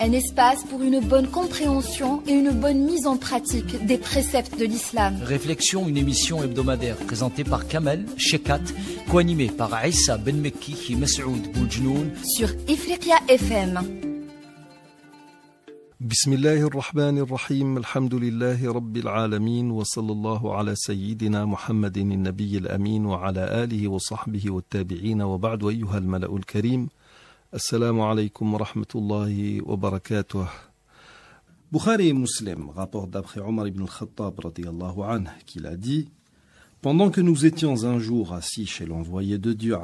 Un espace pour une bonne compréhension et une bonne mise en pratique des préceptes de l'islam. Réflexion, une émission hebdomadaire présentée par Kamel Shekat, co-animée par Aïssa Ben Mekki et Mas'oud Boujnoun, Sur Ifriqiya FM. بسم الله الرحمن الرحيم الحمد لله رب العالمين وصلى الله على سيدنا محمد النبي wa وعلى wa وصحبه والتابعين وبعد ايها الملا karim Assalamu alaikum wa rahmatullahi wa barakatuh. Bukhari et Muslim rapportent d'après Omar ibn al-Khattab anhu qu'il dit Pendant que nous étions un jour assis chez l'envoyé de Dieu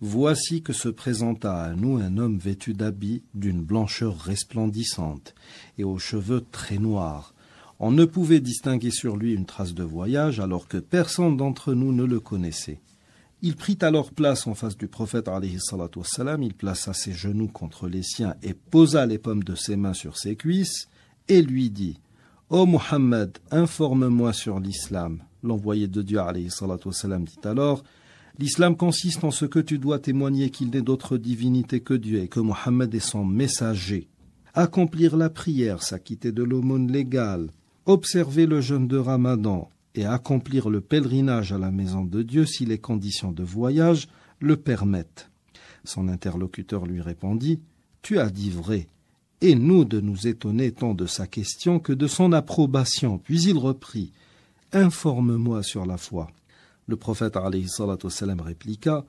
voici que se présenta à nous un homme vêtu d'habits d'une blancheur resplendissante et aux cheveux très noirs. On ne pouvait distinguer sur lui une trace de voyage alors que personne d'entre nous ne le connaissait. Il prit alors place en face du prophète il plaça ses genoux contre les siens et posa les pommes de ses mains sur ses cuisses et lui dit Ô Mohammed, informe-moi sur l'islam. L'envoyé de Dieu dit alors L'islam consiste en ce que tu dois témoigner qu'il n'est d'autre divinité que Dieu et que Mohammed est son messager. Accomplir la prière, s'acquitter de l'aumône légale, observer le jeûne de Ramadan, et accomplir le pèlerinage à la maison de Dieu si les conditions de voyage le permettent. Son interlocuteur lui répondit Tu as dit vrai, et nous de nous étonner tant de sa question que de son approbation. Puis il reprit Informe-moi sur la foi. Le prophète répliqua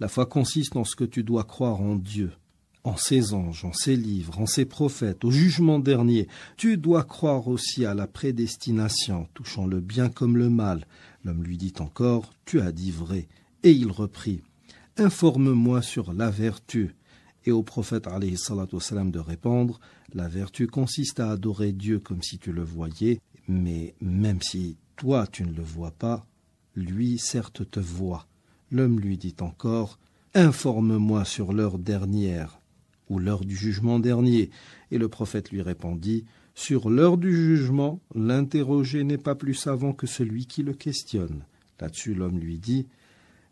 La foi consiste en ce que tu dois croire en Dieu en ses anges, en ses livres, en ses prophètes, au jugement dernier. Tu dois croire aussi à la prédestination, touchant le bien comme le mal. L'homme lui dit encore, Tu as dit vrai. Et il reprit, Informe-moi sur la vertu. Et au prophète salam de répondre, La vertu consiste à adorer Dieu comme si tu le voyais, mais même si toi tu ne le vois pas, lui certes te voit. L'homme lui dit encore, Informe-moi sur l'heure dernière ou l'heure du jugement dernier Et le prophète lui répondit Sur l'heure du jugement, l'interrogé n'est pas plus savant que celui qui le questionne. Là-dessus, l'homme lui dit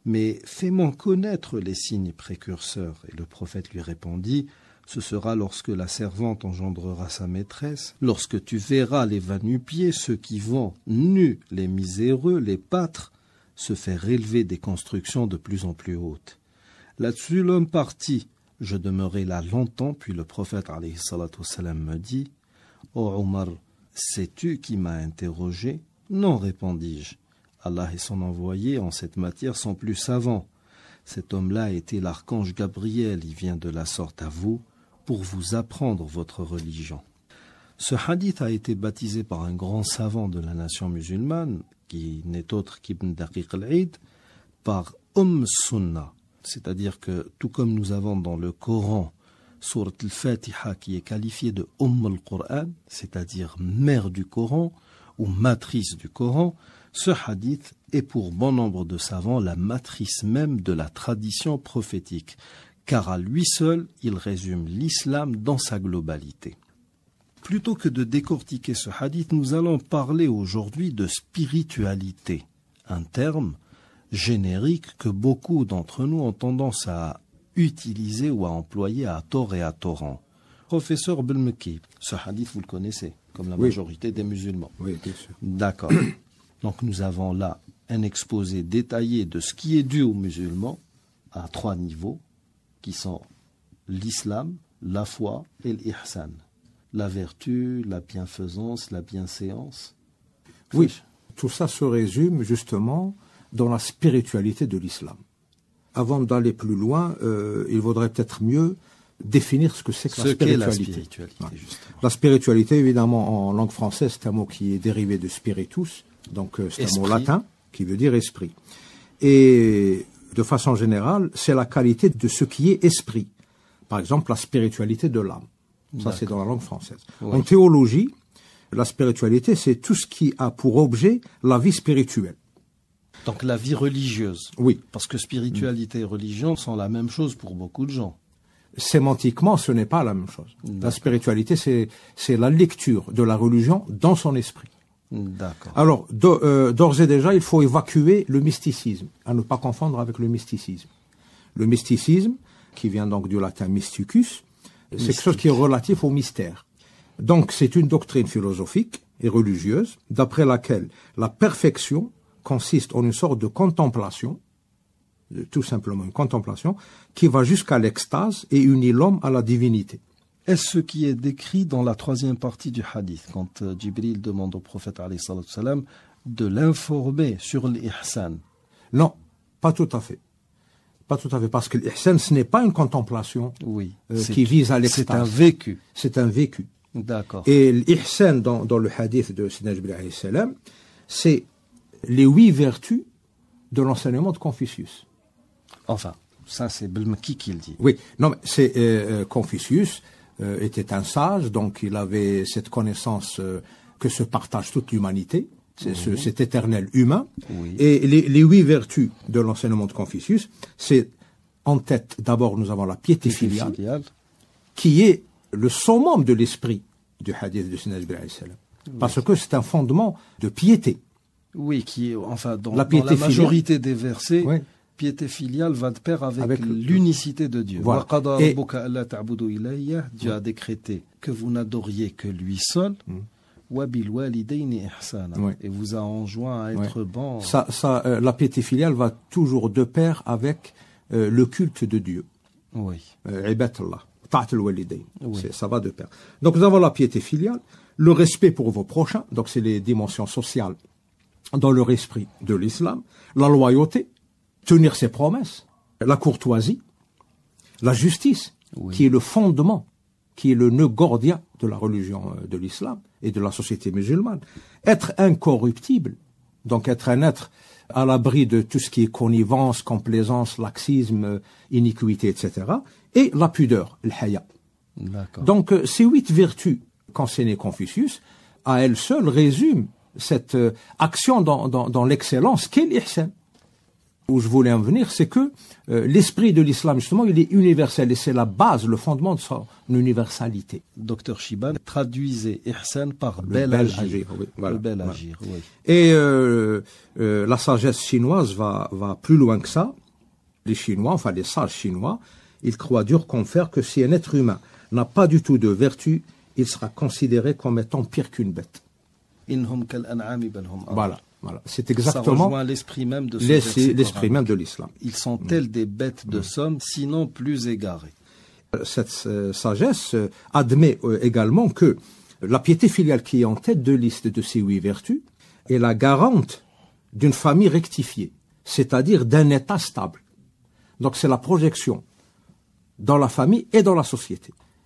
Mais fais-moi connaître les signes précurseurs. Et le prophète lui répondit ce sera lorsque la servante engendrera sa maîtresse, lorsque tu verras les vannu-pieds, ceux qui vont nus, les miséreux, les pâtres, se faire élever des constructions de plus en plus hautes. Là-dessus l'homme partit, je demeurai là longtemps, puis le prophète salam me dit Ô Omar, sais tu qui m'a interrogé Non, répondis-je. Allah et son envoyé en cette matière sont plus savants. Cet homme-là était l'archange Gabriel, il vient de la sorte à vous pour vous apprendre votre religion. Ce hadith a été baptisé par un grand savant de la nation musulmane, qui n'est autre qu'Ibn Daqiq al-Aid, par Umm Sunnah, c'est-à-dire que tout comme nous avons dans le Coran Surat al-Fatiha qui est qualifié de Umm al-Qur'an, c'est-à-dire mère du Coran ou matrice du Coran, ce hadith est pour bon nombre de savants la matrice même de la tradition prophétique, car à lui seul, il résume l'islam dans sa globalité. Plutôt que de décortiquer ce hadith, nous allons parler aujourd'hui de spiritualité, un terme générique que beaucoup d'entre nous ont tendance à utiliser ou à employer à tort et à torrent. Professeur Belmeki, ce hadith vous le connaissez, comme la majorité des musulmans. Oui, bien sûr. D'accord. Donc nous avons là un exposé détaillé de ce qui est dû aux musulmans à trois niveaux, qui sont l'islam, la foi et l'ihsan. La vertu, la bienfaisance, la bienséance. Oui, tout ça se résume justement dans la spiritualité de l'islam. Avant d'aller plus loin, euh, il vaudrait peut-être mieux définir ce que c'est que la spiritualité. la, spiritualité évidemment, en langue française, c'est un mot qui est dérivé de spiritus, donc euh, c'est un mot latin qui veut dire esprit. Et de façon générale, c'est la qualité de ce qui est esprit. Par exemple, la spiritualité de l'âme. Ça, c'est dans la langue française. En théologie, la spiritualité, c'est tout ce qui a pour objet la vie spirituelle. Donc la vie religieuse. Oui. Parce que spiritualité et religion sont la même chose pour beaucoup de gens. Sémantiquement, ce n'est pas la même chose. La spiritualité, c'est la lecture de la religion dans son esprit. D'accord. Alors, euh, d'ores et déjà, il faut évacuer le mysticisme, à ne pas confondre avec le mysticisme. Le mysticisme, qui vient donc du latin mysticus, c'est quelque chose qui est relatif au mystère. Donc, c'est une doctrine philosophique et religieuse, d'après laquelle la perfection consiste en une sorte de contemplation, tout simplement une contemplation, qui va jusqu'à l'extase et unit l'homme à la divinité. Est-ce ce qui est décrit dans la troisième partie du hadith, quand euh, Jibril demande au prophète de l'informer sur l'ihsan Non, pas tout à fait. Pas tout à fait, parce que l'ihsan, ce n'est pas une contemplation oui, euh, qui vise à l'extase. C'est un vécu. C'est un vécu. D'accord. Et l'ihsan dans, le hadith de Sina Jibril c'est les huit vertus de l'enseignement de Confucius. Enfin, ça c'est Belmaki qui le dit. Oui, non, mais c'est euh, euh, Confucius euh, était un sage, donc il avait cette connaissance que se partage toute l'humanité, cet éternel humain. Et les, huit vertus de l'enseignement de Confucius, c'est en tête d'abord nous avons la piété, filiale, qui est le summum de l'esprit du hadith de Sinaj Parce que c'est un fondement de piété. Oui, qui, enfin, dans la, majorité des versets, piété filiale va de pair avec, l'unicité de Dieu. Voilà. Dieu a décrété que vous n'adoriez que lui seul. Mm. Et vous a enjoint à être bon. Euh, la piété filiale va toujours de pair avec euh, le culte de Dieu. Oui. Euh, ça va de pair. Donc nous avons la piété filiale, le respect pour vos prochains, donc c'est les dimensions sociales dans leur esprit de l'islam, la loyauté, tenir ses promesses, la courtoisie, la justice, qui est le fondement, qui est le nœud gordien de la religion euh, de l'islam et de la société musulmane. Être incorruptible, donc être un être à l'abri de tout ce qui est connivence, complaisance, laxisme, euh, iniquité, etc. Et la pudeur, le haya. Donc euh, ces huit vertus qu'enseignait Confucius, à elles seules, résument cette euh, action dans, l'excellence qu'est l'ihsan. Où je voulais en venir, c'est que euh, l'esprit de l'islam, justement, il est universel et c'est la base, le fondement de son universalité. Docteur Shiban, traduisait ihsan par bel, agir. Et euh, la sagesse chinoise va, plus loin que ça. Les Chinois, enfin les sages chinois, ils croient dur qu'on que si un être humain n'a pas du tout de vertu, il sera considéré comme étant pire qu'une bête. Hum voilà. Voilà, c'est exactement l'esprit même de l'esprit même de l'islam. Ils sont tels mm. des bêtes de mm. somme, sinon plus égarés. Euh, cette euh, sagesse euh, admet également que la piété filiale qui est en tête de liste de ces huit vertus est la garante d'une famille rectifiée, c'est-à-dire d'un état stable. Donc c'est la projection dans la famille et dans la société.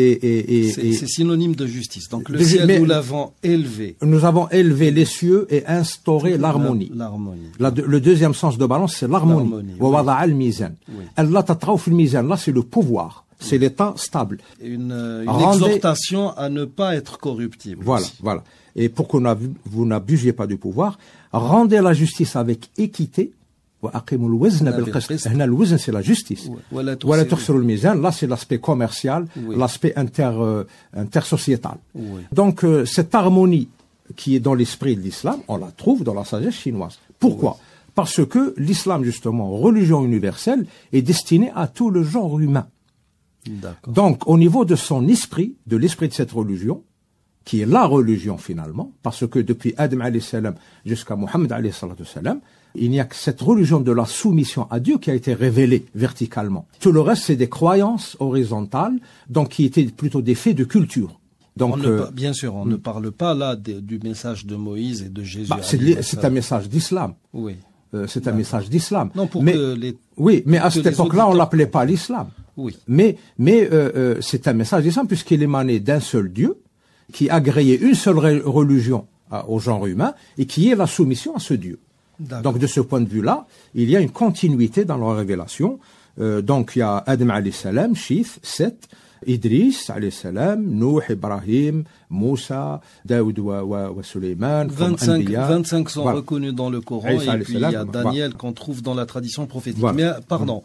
et, c'est synonyme de justice. Donc le ciel, nous l'avons élevé. Nous avons élevé les cieux et instauré l'harmonie. L'harmonie. Le deuxième sens de balance, c'est l'harmonie. Oui. là c'est le pouvoir. C'est l'état stable. Une, euh, exhortation à ne pas être corruptible. Voilà, voilà. Et pour que vous n'abusiez pas du pouvoir, rendez la justice avec équité, Là, c'est l'aspect commercial, l'aspect سي لا جوستيس ولا, qui est dans l'esprit de l'islam, on la trouve dans la sagesse chinoise. Pourquoi Parce que l'islam, justement, religion universelle, est destinée à tout le genre humain. Donc, au niveau de son esprit, de l'esprit de cette religion, qui est la religion finalement, parce que depuis Adam jusqu'à Mohammed il n'y a que cette religion de la soumission à Dieu qui a été révélée verticalement. Tout le reste, c'est des croyances horizontales, donc qui étaient plutôt des faits de culture. Donc, euh, bien sûr, on hmm. ne parle pas là du message de Moïse et de Jésus. Bah, c'est un message d'islam. Oui. Euh, c'est un message d'islam. Non, pour mais, Oui, mais à cette époque-là, on l'appelait pas l'islam. Oui. Mais, mais euh, c'est un message d'islam puisqu'il émanait d'un seul Dieu qui agréait une seule religion au genre humain et qui est la soumission à ce Dieu. Donc de ce point de vue-là, il y a une continuité dans leur révélation. Euh, donc il y a Adam alayhi salam, Seth, Idris alayhi salam, Nuh, Ibrahim, Moussa, Daoud wa, wa, Suleiman, 25, sont reconnus dans le Coran et, puis il y a Daniel qu'on trouve dans la tradition prophétique. Mais euh, pardon.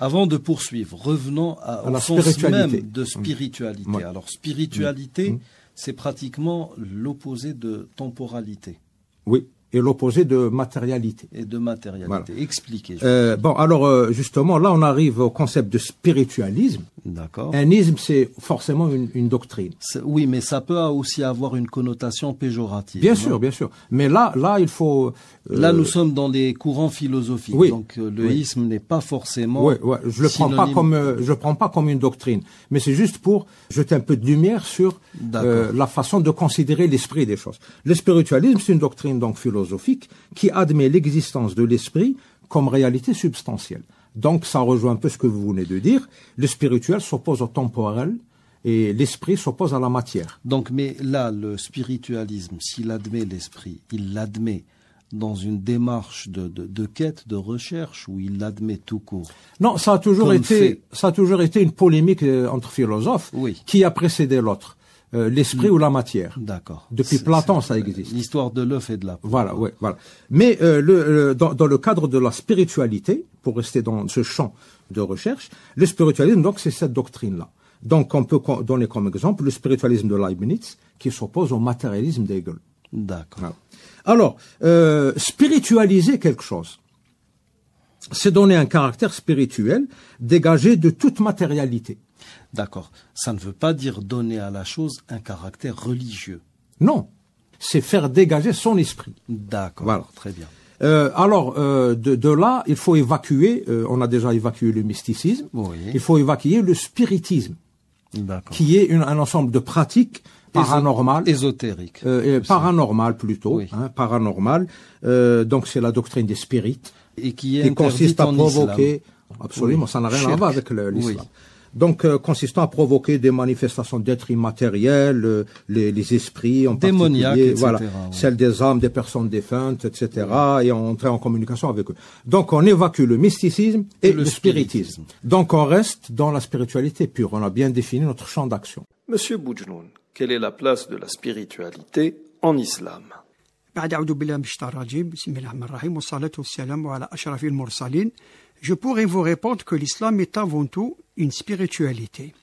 Avant de poursuivre, revenons à, à la même de mm. spiritualité. Alors spiritualité, mm. Mm. c'est pratiquement l'opposé de temporalité. Oui, et l'opposé de matérialité. Et de matérialité. Expliquez. Euh, bon, alors euh, justement, là on arrive au concept de spiritualisme. D'accord. Un isme, c'est forcément une, une doctrine. Oui, mais ça peut aussi avoir une connotation péjorative. Bien sûr, bien sûr. Mais là, là, il faut, Là, euh, nous sommes dans des courants philosophiques. donc, euh, le n'est pas forcément. Oui, oui je le prends pas comme euh, prends pas comme une doctrine, mais c'est juste pour jeter un peu de lumière sur la façon de considérer l'esprit des choses. Le spiritualisme, c'est une doctrine donc philosophique qui admet l'existence de l'esprit comme réalité substantielle. Donc, ça rejoint un peu ce que vous venez de dire. Le spirituel s'oppose au temporel et l'esprit s'oppose à la matière. Donc, mais là, le spiritualisme, s'il admet l'esprit, il l'admet dans une démarche de, de, de, quête, de recherche, où il l'admet tout court. Non, ça a toujours été, ça a toujours été une polémique euh, entre philosophes oui. qui a précédé l'autre. Euh, l'esprit mm. ou la matière. D'accord. Depuis Platon, ça existe. L'histoire de l'œuf et de la Voilà, oui, voilà. Mais euh, le, dans, le cadre de la spiritualité, pour rester dans ce champ de recherche, le spiritualisme, donc, c'est cette doctrine-là. Donc, on peut donner comme exemple le spiritualisme de Leibniz, qui s'oppose au matérialisme d'Hegel. D'accord. Alors, euh, spiritualiser quelque chose, c'est donner un caractère spirituel dégagé de toute matérialité. D'accord. Ça ne veut pas dire donner à la chose un caractère religieux. Non. C'est faire dégager son esprit. D'accord. Voilà. Très bien. Euh, alors, euh, de, là, il faut évacuer, on a déjà évacué le mysticisme, il faut évacuer le spiritisme, qui est un ensemble de pratiques paranormal, ésotérique, euh, paranormal plutôt, hein, paranormal. Euh, donc c'est la doctrine des spirites et qui, est consiste à provoquer, absolument, ça n'a rien à voir avec l'islam. Donc euh, consistant à provoquer des manifestations d'êtres immatériels, les, esprits en peut voilà, celles des âmes des personnes défuntes, etc., et on entrer en communication avec eux. Donc on évacue le mysticisme et, le, spiritisme. Donc on reste dans la spiritualité pure. On a bien défini notre champ d'action. Monsieur Boudjnoun, quelle est la place de la spiritualité en islam. Je pourrais vous répondre que l'islam est avant tout une spiritualité.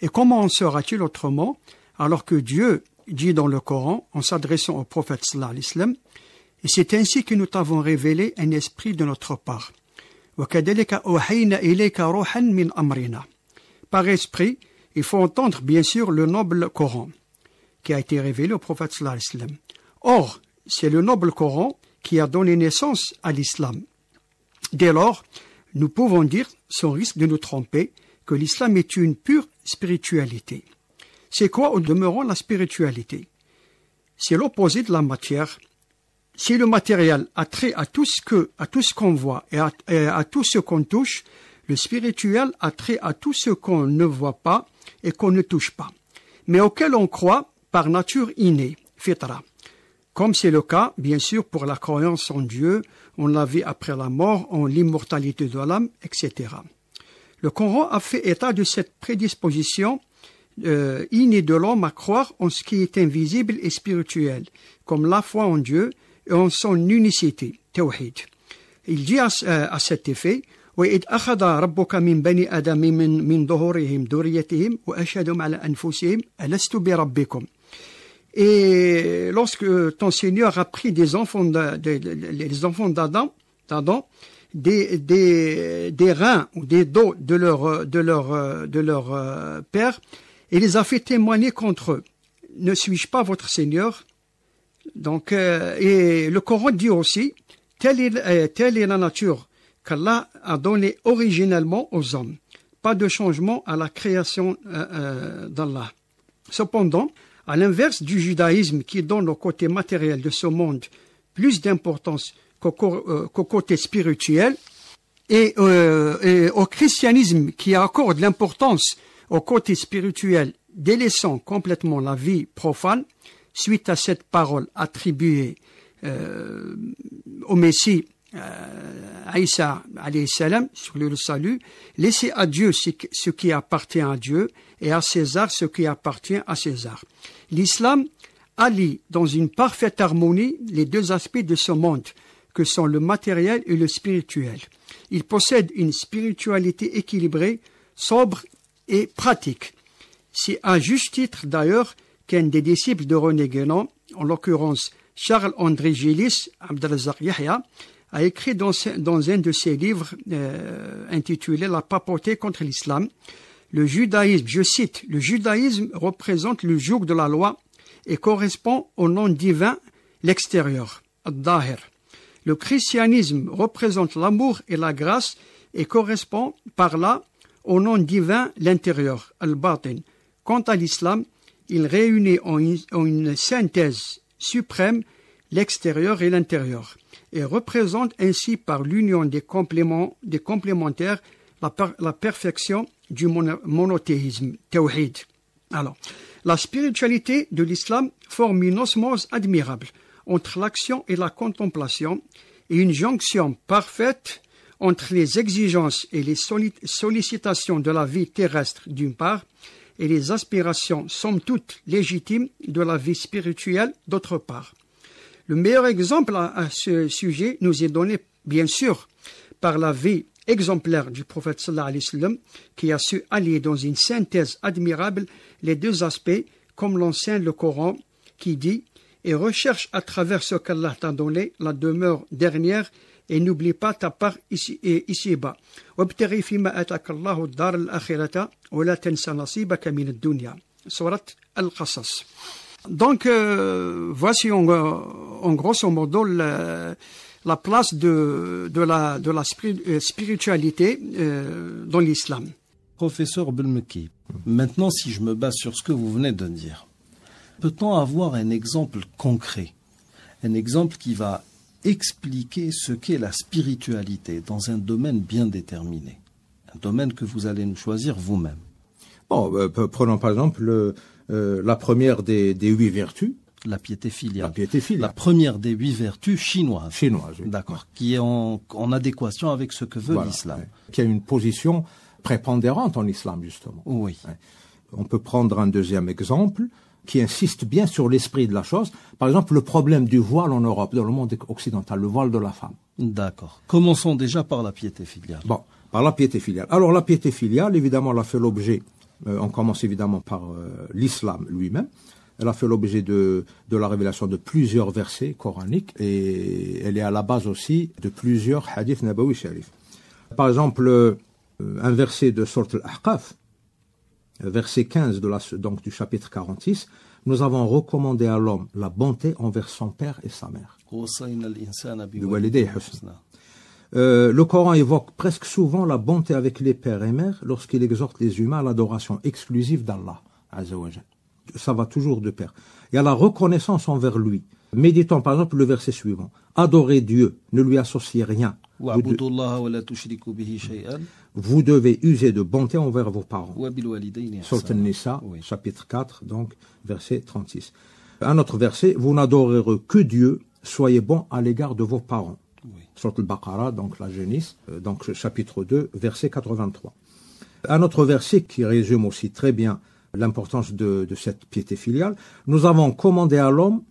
Et comment en sera-t-il autrement alors que Dieu dit dans le Coran, en s'adressant au prophète sallallahu et c'est ainsi que nous t'avons révélé un esprit de notre part. Par esprit, il faut entendre bien sûr le noble Coran qui a été révélé au prophète sallallahu Or, c'est le noble Coran qui a donné naissance à l'islam. Dès lors, nous pouvons dire, sans risque de nous tromper, que l'islam est une pure spiritualité. C'est quoi au demeurant la spiritualité C'est l'opposé de la matière. Si le matériel a trait à tout ce que, tout ce qu'on voit et à, et à tout ce qu'on touche, le spirituel a trait à tout ce qu'on ne voit pas, et qu'on ne touche pas, mais auquel on croit par nature innée, fitra. Comme c'est le cas, bien sûr, pour la croyance en Dieu, on l'a vie après la mort, en l'immortalité de l'âme, etc. Le Coran a fait état de cette prédisposition euh, innée de l'homme à croire en ce qui est invisible et spirituel, comme la foi en Dieu et en son unicité, tawhid. Il dit à euh, cet effet, et lorsque ton Seigneur a pris des enfants les enfants d'Adam, d'Adam des, des, reins ou des dos de leur, de leur, de leur euh, père, et les a fait témoigner contre eux. Ne suis-je pas votre Seigneur Donc, euh, et le Coran dit aussi, telle est euh, la nature qu'Allah a donné originellement aux hommes. Pas de changement à la création euh, euh, d'Allah. Cependant, à l'inverse du judaïsme qui donne au côté matériel de ce monde plus d'importance qu'au, euh, côté spirituel, et, au christianisme qui accorde l'importance au côté spirituel, délaissant complètement la vie profane, suite à cette parole attribuée au Messie euh, Aïssa alayhi salam, sur le salut, laissez à Dieu ce qui appartient à Dieu et à César ce qui appartient à César. L'islam allie dans une parfaite harmonie les deux aspects de ce monde, que sont le matériel et le spirituel. Il possède une spiritualité équilibrée, sobre et pratique. C'est à juste titre d'ailleurs qu'un des disciples de René Guénon, en l'occurrence Charles-André Gillis, Abdelazar Yahya, a écrit dans, un de ses livres euh, intitulé La papauté contre l'islam, le judaïsme, je cite, le judaïsme représente le joug de la loi et correspond au nom divin, l'extérieur, ad-dahir. Le christianisme représente l'amour et la grâce et correspond par là au nom divin, l'intérieur, al-batin. Quant à l'islam, il réunit en une synthèse suprême l'extérieur et l'intérieur et représente ainsi par l'union des, compléments, des complémentaires la, perfection du monothéisme, tawhid. Alors, la spiritualité de l'islam forme une osmose admirable entre l'action et la contemplation et une jonction parfaite entre les exigences et les sollicitations de la vie terrestre d'une part et les aspirations somme toute légitimes de la vie spirituelle d'autre part. Le meilleur exemple à ce sujet nous est donné, bien sûr, par la vie exemplaire du prophète sallallahu alayhi wa sallam, qui a su allier dans une synthèse admirable les deux aspects, comme l'enseigne le Coran, qui dit et recherche à travers ce qu'Allah t'a donné la demeure dernière et n'oublie pas ta part ici et ici bas. Surat al donc, euh, voici en, en, grosso modo la, place de, la, de la euh, spiritualité euh, dans l'islam. Professeur Belmeki, maintenant si je me base sur ce que vous venez de dire, peut-on avoir un exemple concret, un exemple qui va expliquer ce qu'est la spiritualité dans un domaine bien déterminé, un domaine que vous allez nous choisir vous-même Bon, prenons par exemple le, euh, la première des, huit vertus, la piété filiale. La piété filiale. La première des huit vertus chinoises. Chinoise. D'accord. Qui est en, adéquation avec ce que veut l'islam. Qui a une position prépondérante en islam, justement. On peut prendre un deuxième exemple qui insiste bien sur l'esprit de la chose. Par exemple, le problème du voile en Europe, dans le monde occidental, le voile de la femme. D'accord. Commençons déjà par la piété filiale. Bon, par la piété filiale. Alors, la piété filiale, évidemment, elle a fait l'objet euh, on commence évidemment par euh, l'islam lui-même. Elle a fait l'objet de, la révélation de plusieurs versets coraniques et elle est à la base aussi de plusieurs hadiths nabawi sharif. Par exemple, euh, un verset de Sort al-Ahqaf, verset 15 de la, donc du chapitre 46, nous avons recommandé à l'homme la bonté envers son père et sa mère. Euh, le Coran évoque presque souvent la bonté avec les pères et mères lorsqu'il exhorte les humains à l'adoration exclusive d'Allah. Ça va toujours de pair. Il y a la reconnaissance envers lui. Méditons par exemple le verset suivant. Adorez Dieu, ne lui associez rien. Vous, devez user de bonté envers vos parents. Sultan Nisa, chapitre 4, donc verset 36. Un autre verset. Vous n'adorerez que Dieu, soyez bon à l'égard de vos parents oui. Sur le Baqara, donc la génisse, euh, donc chapitre 2, verset 83. Un autre verset qui résume aussi très bien l'importance de, cette piété filiale, nous avons commandé à l'homme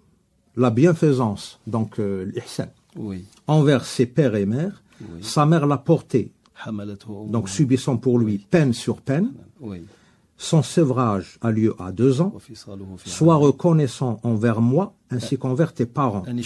la bienfaisance, donc euh, envers ses pères et mères, sa mère l'a porté, donc subissant pour lui peine sur peine, son sévrage a lieu à deux ans, sois reconnaissant envers moi ainsi qu'envers tes parents. Hmm.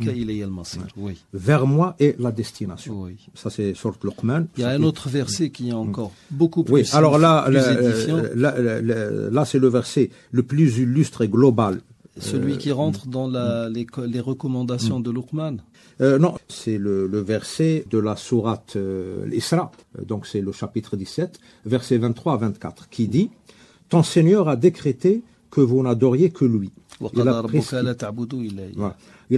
Hmm. Vers moi est la destination. Ça, c'est sur Il y a un autre verset qui est hmm. encore beaucoup plus. Oui, alors là, euh, là, c'est le verset le plus illustre et global. Celui qui euh, rentre dans les, recommandations de Luqman. Euh, non, c'est le, verset de la sourate euh, Isra, euh, donc c'est le chapitre 17, verset 23 à 24, qui dit « Ton Seigneur a décrété que vous n'adoriez que lui. Il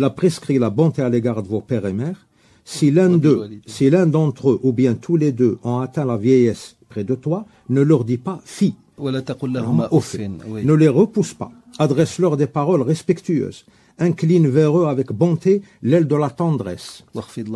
a, prescrit, la bonté à l'égard de vos pères et mères. Si l'un d'eux, si l'un d'entre eux, ou bien tous les deux, ont atteint la vieillesse près de toi, ne leur dis pas « fi ». Ne les repousse pas. Adresse-leur des paroles respectueuses incline vers eux avec bonté l'aile de la tendresse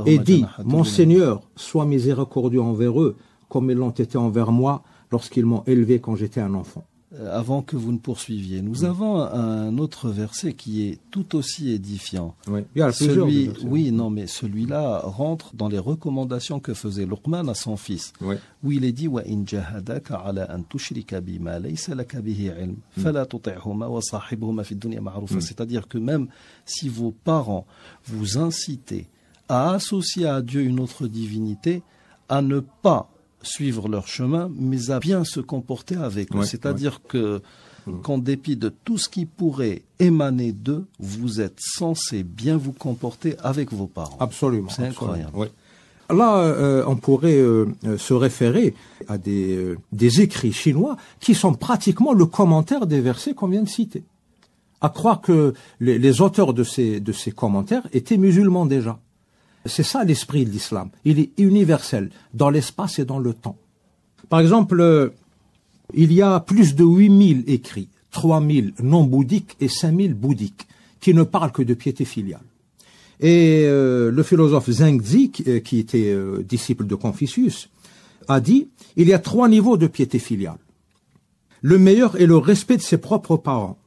et dit Mon Seigneur, sois miséricordieux envers eux comme ils l'ont été envers moi lorsqu'ils m'ont élevé quand j'étais un enfant. Euh, avant que vous ne poursuiviez. Nous avons un autre verset qui est tout aussi édifiant. Oui, celui, non, mais celui-là rentre dans les recommandations que faisait Luqman à son fils, oui. où il est dit wa in ala ilm, mm. wa mm. C'est-à-dire que même si vos parents vous incitaient à associer à Dieu une autre divinité, à ne pas suivre leur chemin, mais à bien se comporter avec eux. C'est-à-dire que mmh. qu'en dépit de tout ce qui pourrait émaner d'eux, vous êtes censé bien vous comporter avec vos parents. Absolument. C'est incroyable. Là, euh, on pourrait euh, se référer à des, euh, des écrits chinois qui sont pratiquement le commentaire des versets qu'on vient de citer. À croire que les, les auteurs de ces, de ces commentaires étaient musulmans déjà. C'est ça l'esprit de l'islam. Il est universel dans l'espace et dans le temps. Par exemple, euh, il y a plus de 8000 écrits, 3000 non bouddhiques et 5000 bouddhiques, qui ne parlent que de piété filiale. Et euh, le philosophe Zengzi, euh, qui était disciple de Confucius, a dit, il y a trois niveaux de piété filiale. Le meilleur est le respect de ses propres parents.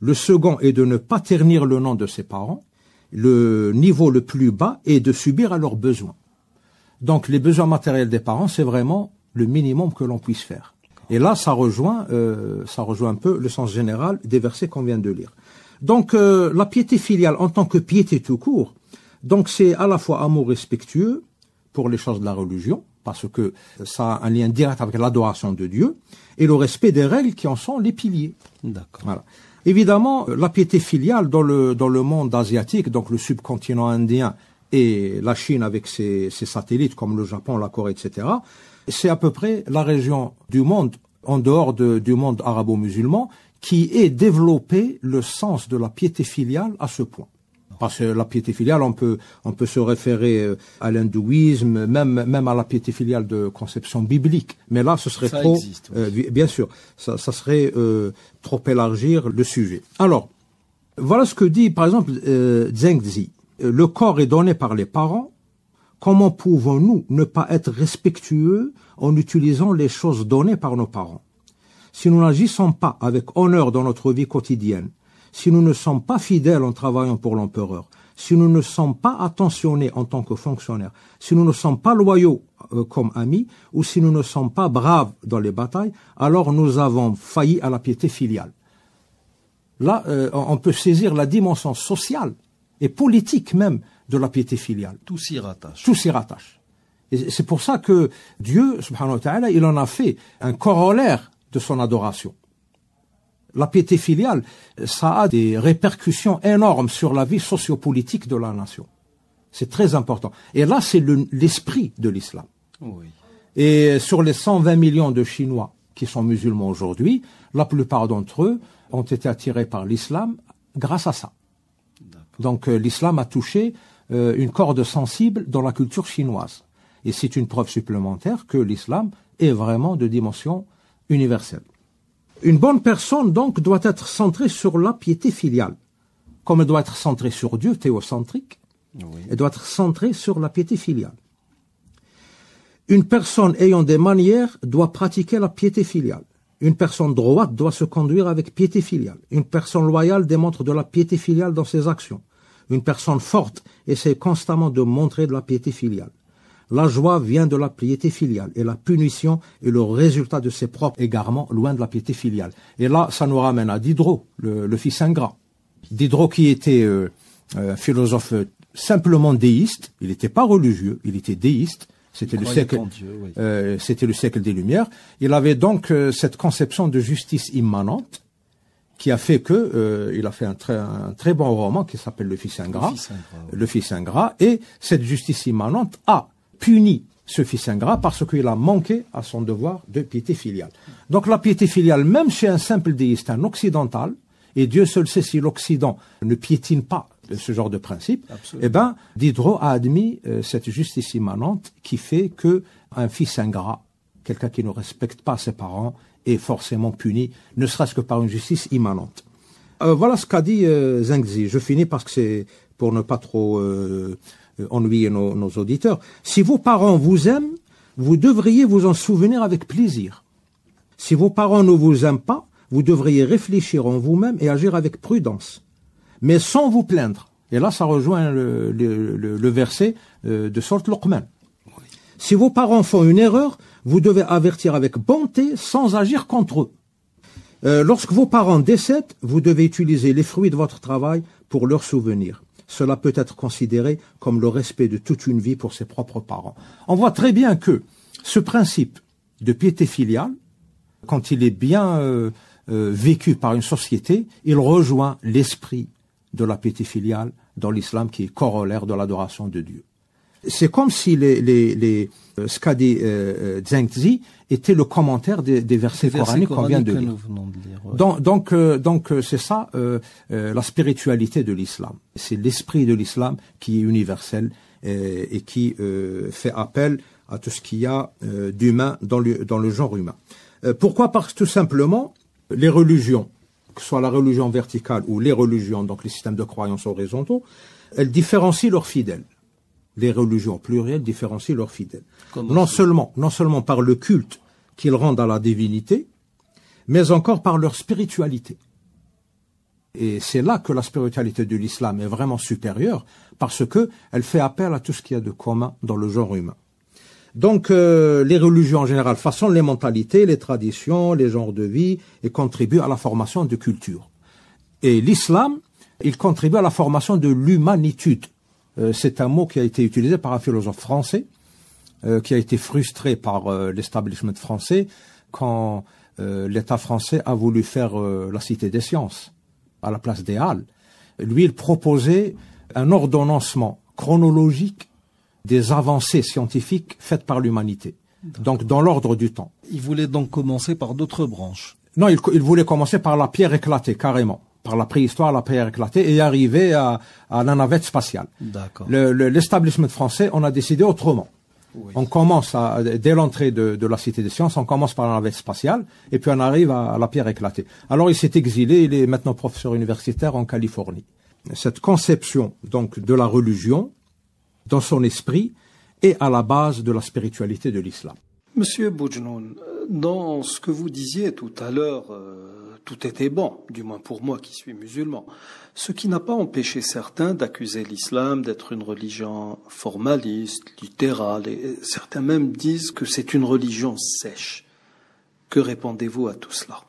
Le second est de ne pas ternir le nom de ses parents le niveau le plus bas est de subir à leurs besoins. Donc les besoins matériels des parents, c'est vraiment le minimum que l'on puisse faire. Et là, ça rejoint, euh, ça rejoint un peu le sens général des versets qu'on vient de lire. Donc euh, la piété filiale en tant que piété tout court, donc c'est à la fois amour respectueux pour les choses de la religion, parce que ça a un lien direct avec l'adoration de Dieu, et le respect des règles qui en sont les piliers. D'accord. Évidemment, la piété filiale dans le, dans le monde asiatique, donc le subcontinent indien et la Chine avec ses, ses satellites comme le Japon, la Corée, etc., c'est à peu près la région du monde, en dehors du monde arabo-musulman, qui ait développé le sens de la piété filiale à ce point. Parce la piété filiale, on peut, on peut se référer euh, à l'hindouisme, même, même à la piété filiale de conception biblique. Mais là, ce serait trop, euh, bien sûr, ça, serait euh, trop élargir le sujet. Alors, voilà ce que dit, par exemple, Zhengzi. Le corps est donné par les parents. Comment pouvons-nous ne pas être respectueux en utilisant les choses données par nos parents Si nous n'agissons pas avec honneur dans notre vie quotidienne, si nous ne sommes pas fidèles en travaillant pour l'empereur, si nous ne sommes pas attentionnés en tant que fonctionnaires, si nous ne sommes pas loyaux euh, comme amis, ou si nous ne sommes pas braves dans les batailles, alors nous avons failli à la piété filiale. Là, euh, on peut saisir la dimension sociale et politique même de la piété filiale. Tout s'y rattache. Tout s'y rattache. Et c'est pour ça que Dieu, subhanahu wa ta'ala, il en a fait un corollaire de son adoration. La piété filiale, ça a des répercussions énormes sur la vie sociopolitique de la nation. C'est très important. Et là, c'est l'esprit de l'islam. Et sur les 120 millions de Chinois qui sont musulmans aujourd'hui, la plupart d'entre eux ont été attirés par l'islam grâce à ça. Donc euh, l'islam a touché euh, une corde sensible dans la culture chinoise. Et c'est une preuve supplémentaire que l'islam est vraiment de dimension universelle. Une bonne personne, donc, doit être centrée sur la piété filiale, comme elle doit être centrée sur Dieu, théocentrique, elle doit être centrée sur la piété filiale. Une personne ayant des manières doit pratiquer la piété filiale. Une personne droite doit se conduire avec piété filiale. Une personne loyale démontre de la piété filiale dans ses actions. Une personne forte essaie constamment de montrer de la piété filiale. La joie vient de la piété filiale et la punition est le résultat de ses propres égarements, loin de la piété filiale. Et là, ça nous ramène à Diderot, le, fils ingrat. Diderot qui était euh, euh, philosophe simplement déiste, il n'était pas religieux, il était déiste. C'était le siècle, euh, c'était le siècle des Lumières. Il avait donc cette conception de justice immanente qui a fait que il a fait un très, un très bon roman qui s'appelle Le Fils ingrat, le Fils ingrat, et cette justice immanente a punit ce fils ingrat parce qu'il a manqué à son devoir de piété filiale. Donc la piété filiale, même chez un simple déiste, un occidental, et Dieu seul sait si l'Occident ne piétine pas ce genre de principe, eh ben, Diderot a admis euh, cette justice immanente qui fait que un fils ingrat, quelqu'un qui ne respecte pas ses parents, est forcément puni, ne serait-ce que par une justice immanente. Euh, voilà ce qu'a dit euh, Zengzi. Je finis parce que c'est pour ne pas trop euh, euh, ennuyer nos, auditeurs. Si vos parents vous aiment, vous devriez vous en souvenir avec plaisir. Si vos parents ne vous aiment pas, vous devriez réfléchir en vous-même et agir avec prudence, mais sans vous plaindre. Et là, ça rejoint le, verset euh, de Solt Luqman. Si vos parents font une erreur, vous devez avertir avec bonté sans agir contre eux. Euh, lorsque vos parents décèdent, vous devez utiliser les fruits de votre travail pour leur souvenir. Cela peut être considéré comme le respect de toute une vie pour ses propres parents. On voit très bien que ce principe de piété filiale, quand il est bien euh, euh, vécu par une société, il rejoint l'esprit de la piété filiale dans l'islam qui est corollaire de l'adoration de Dieu. C'est comme si les, les, les ce euh, qu'a euh, euh, dit Zengzi était le commentaire des, versets, coraniques qu'on vient de lire. Donc, donc, c'est ça la spiritualité de l'islam. C'est l'esprit de l'islam qui est universel et, qui fait appel à tout ce qu'il y a d'humain dans le, dans le genre humain. pourquoi Parce que tout simplement, les religions, que ce soit la religion verticale ou les religions, donc les systèmes de croyances horizontaux, elles différencient leurs fidèles les religions plurielles différencient leurs fidèles. non seulement, non seulement par le culte qu'ils rendent à la divinité, mais encore par leur spiritualité. Et c'est là que la spiritualité de l'islam est vraiment supérieure parce que elle fait appel à tout ce qu'il y a de commun dans le genre humain. Donc euh, les religions en général façonnent les mentalités, les traditions, les genres de vie et contribuent à la formation de culture. Et l'islam, il contribue à la formation de l'humanitude. Euh, c'est un mot qui a été utilisé par un philosophe français, euh, qui a été frustré par euh, l'establishment français quand l'État français a voulu faire la Cité des sciences à la place des Halles. Lui, il proposait un ordonnancement chronologique des avancées scientifiques faites par l'humanité, donc dans l'ordre du temps. Il voulait donc commencer par d'autres branches. Non, il, il voulait commencer par la pierre éclatée, carrément par la préhistoire, la pierre éclatée, et arriver à, à la navette spatiale. L'establishment français, on a décidé autrement. On commence à, dès l'entrée de, la Cité des Sciences, on commence par la navette spatiale et puis on arrive à, la pierre éclatée. Alors il s'est exilé, il est maintenant professeur universitaire en Californie. Cette conception donc de la religion dans son esprit est à la base de la spiritualité de l'islam. Monsieur Boujnoun, euh, dans ce que vous disiez tout à l'heure, euh, tout était bon, du moins pour moi qui suis musulman, ce qui n'a pas empêché certains d'accuser l'islam d'être une religion formaliste, littérale, et certains même disent que c'est une religion sèche. Que répondez-vous à tout cela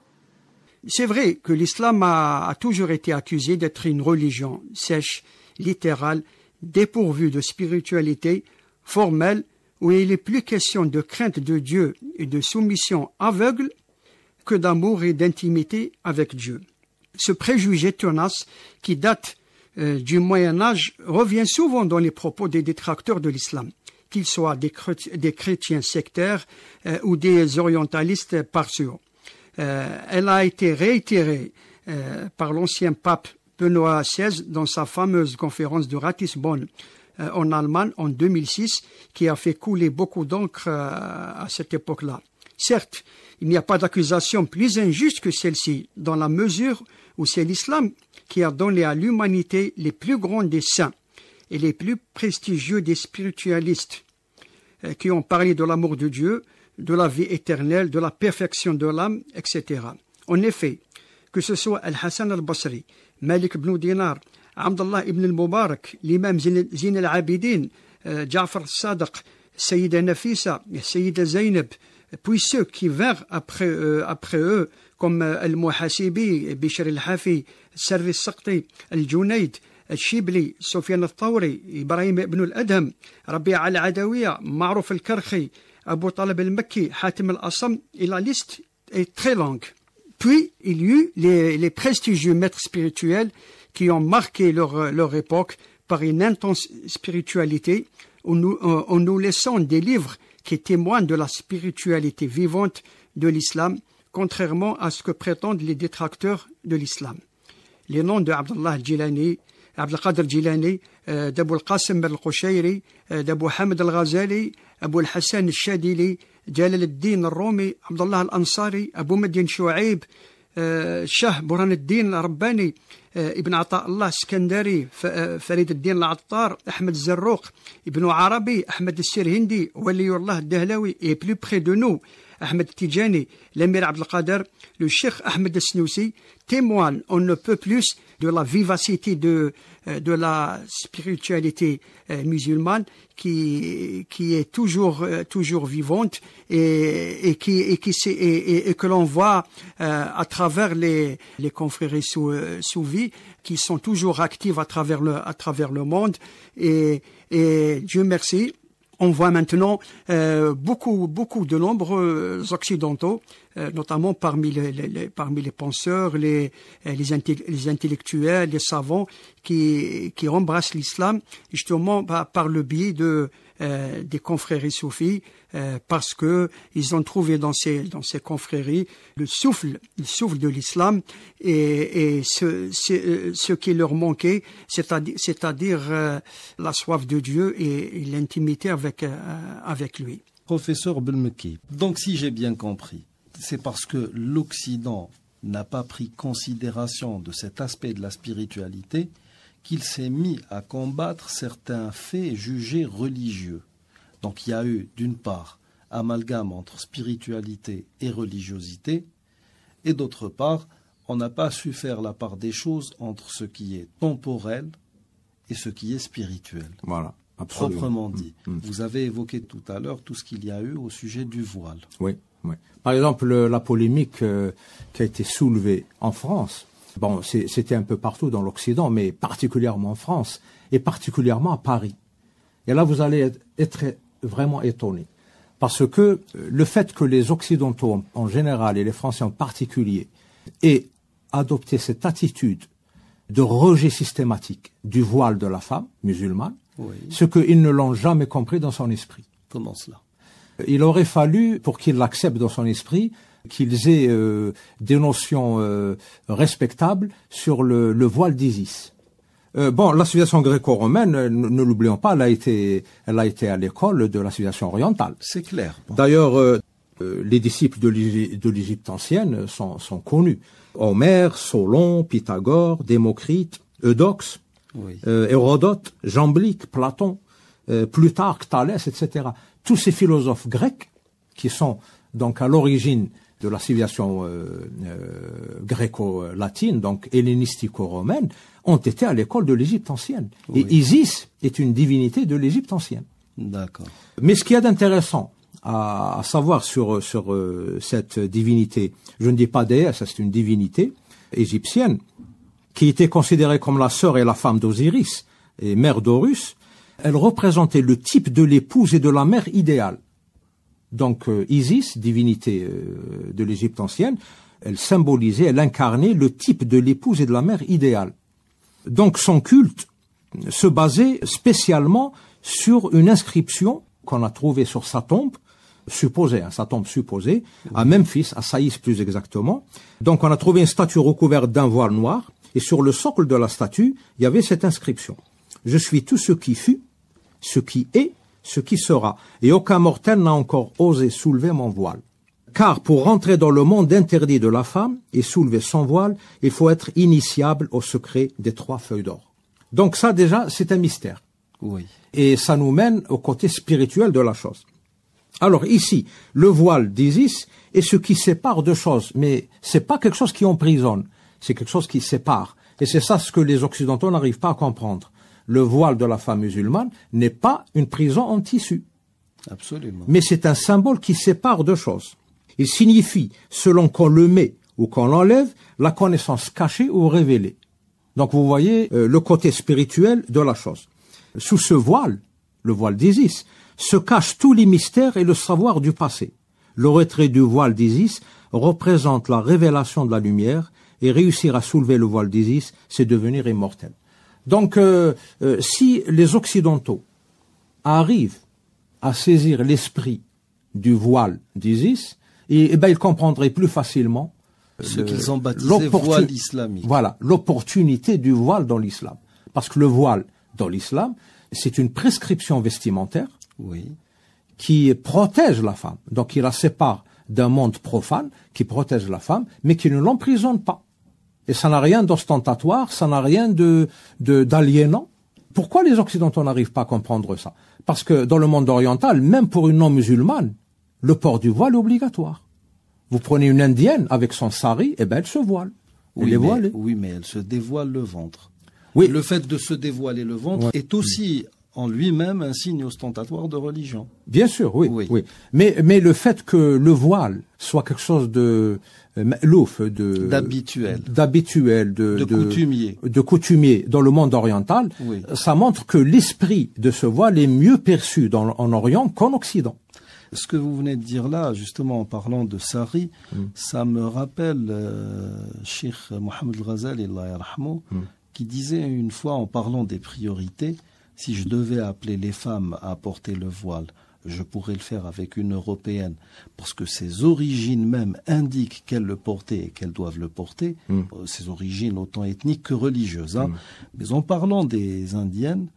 C'est vrai que l'islam a toujours été accusé d'être une religion sèche, littérale, dépourvue de spiritualité, formelle où il est plus question de crainte de Dieu et de soumission aveugle que d'amour et d'intimité avec Dieu. Ce préjugé tenace qui date euh, du Moyen Âge revient souvent dans les propos des détracteurs de l'islam, qu'ils soient des, chrétiens sectaires euh, ou des orientalistes partiaux. Euh, elle a été réitérée par l'ancien pape Benoît XVI dans sa fameuse conférence de Ratisbonne euh, en Allemagne en 2006 qui a fait couler beaucoup d'encre euh, à cette époque-là. Certes, il n'y a pas d'accusation plus injuste que celle-ci, dans la mesure où c'est l'islam qui a donné à l'humanité les plus grands des saints et les plus prestigieux des spiritualistes, euh, qui ont parlé de l'amour de Dieu, de la vie éternelle, de la perfection de l'âme, etc. En effet, que ce soit Al-Hassan al-Basri, Malik ibn Dinar, عبد الله ابن المبارك الإمام زين العابدين جعفر الصادق Sayyida Nafisa, Sayyida Zainab, puis ceux qui vinrent après, euh, après eux, comme euh, Al-Muhasibi, Bishr al-Hafi, Servis Sakti, Al-Junaid, الشيبلي سفيان الثوري إبراهيم بن الأدهم ربيع العدوية معروف الكرخي أبو طالب المكي حاتم الأصم إلى ليست est très longue. Puis il y eut les, les prestigieux maîtres spirituels qui ont marqué leur, leur époque par une intense spiritualité, en nous, en nous laissant des livres qui témoignent de la spiritualité vivante de l'islam, contrairement à ce que prétendent les détracteurs de l'islam. Les noms de Abdullah Jilani, Abdel Qadir Jilani, euh, euh d'Abu al-Qasim al-Qushayri, d'Abu al-Ghazali, Abu al-Hassan al-Shadili, Jalal al-Din al-Rumi, Abdullah al-Ansari, Abu Madin Shu'aib, آه، الشاه برهان الدين الرباني آه، ابن عطاء الله السكندري آه، فريد الدين العطار احمد الزروق ابن عربي احمد هندي ولي الله الدهلوي اي بلو بخي دو نو احمد التيجاني الامير عبد القادر لو شيخ احمد السنوسي تيموان اون نو بو بلوس دو لا فيفاسيتي دو Euh, de la spiritualité euh, musulmane qui, qui est toujours, euh, toujours vivante et, et qui, et, qui, et, et que l'on voit à travers les, les confréries vie qui sont toujours actives à travers le, à travers le monde. et Dieu merci, on voit maintenant euh, beaucoup, beaucoup de nombreux occidentaux, euh, notamment parmi les, penseurs, euh, les, intellectuels, les savants, qui, embrassent l'islam justement bah, par le biais de euh, des confréries soufis euh, parce que ils ont trouvé dans ces dans confréries le souffle le souffle de l'islam et, ce, qui leur manquait c'est-à-dire euh, la soif de Dieu et, l'intimité avec lui. Professeur Belmeki, donc si j'ai bien compris, c'est parce que l'Occident n'a pas pris considération de cet aspect de la spiritualité qu'il s'est mis à combattre certains faits jugés religieux. Donc il y a eu, d'une part, amalgame entre spiritualité et religiosité, et d'autre part, on n'a pas su faire la part des choses entre ce qui est temporel et ce qui est spirituel. Voilà. Absolument. Proprement dit. Mm, mm. Vous avez évoqué tout à l'heure tout ce qu'il y a eu au sujet du voile. oui. Par exemple, la polémique euh, qui a été soulevée en France Bon, c'était un peu partout dans l'Occident, mais particulièrement en France et particulièrement à Paris. Et là, vous allez être vraiment étonné. Parce que euh, le fait que les Occidentaux en général et les Français en particulier aient adopté cette attitude de rejet systématique du voile de la femme musulmane, ce qu'ils ne l'ont jamais compris dans son esprit. Comment cela Il aurait fallu, pour qu'ils l'accepte dans son esprit, qu'ils aient euh, des notions euh, respectables sur le, voile d'Isis. Euh, bon, la civilisation gréco-romaine, ne, l'oublions pas, elle a été, elle a été à l'école de la civilisation orientale. C'est clair. D'ailleurs, les disciples de l'Égypte ancienne sont, connus. Homère, Solon, Pythagore, Démocrite, Eudoxe, oui. Hérodote, Jamblique, Platon, Plutarque, Thalès, etc. Tous ces philosophes grecs qui sont donc à l'origine de la civilisation euh, euh, gréco-latine, donc hellénistico-romaine, ont été à l'école de l'Égypte ancienne. Et Isis est une divinité de l'Égypte ancienne. D'accord. Mais ce qu'il y a d'intéressant à, savoir sur, euh, cette divinité, je ne dis pas déesse, c'est une divinité égyptienne, qui était considérée comme la sœur et la femme d'Osiris et mère d'Horus, elle représentait le type de l'épouse et de la mère idéale. Donc euh, Isis, divinité euh, de l'Égypte ancienne, elle symbolisait, elle incarnait le type de l'épouse et de la mère idéale. Donc son culte se basait spécialement sur une inscription qu'on a trouvée sur sa tombe, supposée, hein, sa tombe supposée, à Memphis, à Saïs plus exactement. Donc on a trouvé une statue recouverte d'un voile noir, et sur le socle de la statue, il y avait cette inscription. Je suis tout ce qui fut, ce qui est, ce qui sera, et aucun mortel n'a encore osé soulever mon voile. Car pour rentrer dans le monde interdit de la femme et soulever son voile, il faut être initiable au secret des trois feuilles d'or. Donc ça déjà, c'est un mystère. Oui. Et ça nous mène au côté spirituel de la chose. Alors ici, le voile d'Isis est ce qui sépare deux choses, mais c'est pas quelque chose qui emprisonne, c'est quelque chose qui sépare. Et c'est ça ce que les Occidentaux n'arrivent pas à comprendre le voile de la femme musulmane n'est pas une prison en tissu. Absolument. Mais c'est un symbole qui sépare deux choses. Il signifie, selon qu'on le met ou qu'on l'enlève, la connaissance cachée ou révélée. Donc vous voyez euh, le côté spirituel de la chose. Sous ce voile, le voile d'Isis, se cachent tous les mystères et le savoir du passé. Le retrait du voile d'Isis représente la révélation de la lumière et réussir à soulever le voile d'Isis, c'est devenir immortel. Donc, euh, euh, si les Occidentaux arrivent à saisir l'esprit du voile d'ISIS, et, eh ben, ils comprendraient plus facilement euh, ce qu'ils ont voile islamique. Voilà, l'opportunité du voile dans l'islam. Parce que le voile dans l'islam, c'est une prescription vestimentaire oui. qui protège la femme. Donc, il la sépare d'un monde profane qui protège la femme, mais qui ne l'emprisonne pas. Et ça n'a rien d'ostentatoire, ça n'a rien de d'aliénant. Pourquoi les Occidentaux n'arrivent pas à comprendre ça Parce que dans le monde oriental, même pour une non-musulmane, le port du voile est obligatoire. Vous prenez une indienne avec son sari, et eh ben elle se voile. Ou oui, mais, oui, mais elle se dévoile le ventre. Oui. Le fait de se dévoiler le ventre est aussi en lui-même un signe ostentatoire de religion. Bien sûr, oui, oui. oui. Mais, mais le fait que le voile soit quelque chose de euh, louf de d'habituel d'habituel de, de, coutumier de coutumier dans le monde oriental ça montre que l'esprit de ce voile est mieux perçu en Orient qu'en Occident ce que vous venez de dire là, justement en parlant de Sari, hmm. ça me rappelle euh, Sheikh Mohamed Al-Ghazali, hmm. qui disait une fois en parlant des priorités, si je devais appeler les femmes à porter le voile, je pourrais le faire avec une européenne, parce que ses origines même indiquent qu'elle le portait et qu'elles doivent le porter, mm. euh, ses origines autant ethniques que religieuses. Hein. Mm. Mais en parlant des indiennes,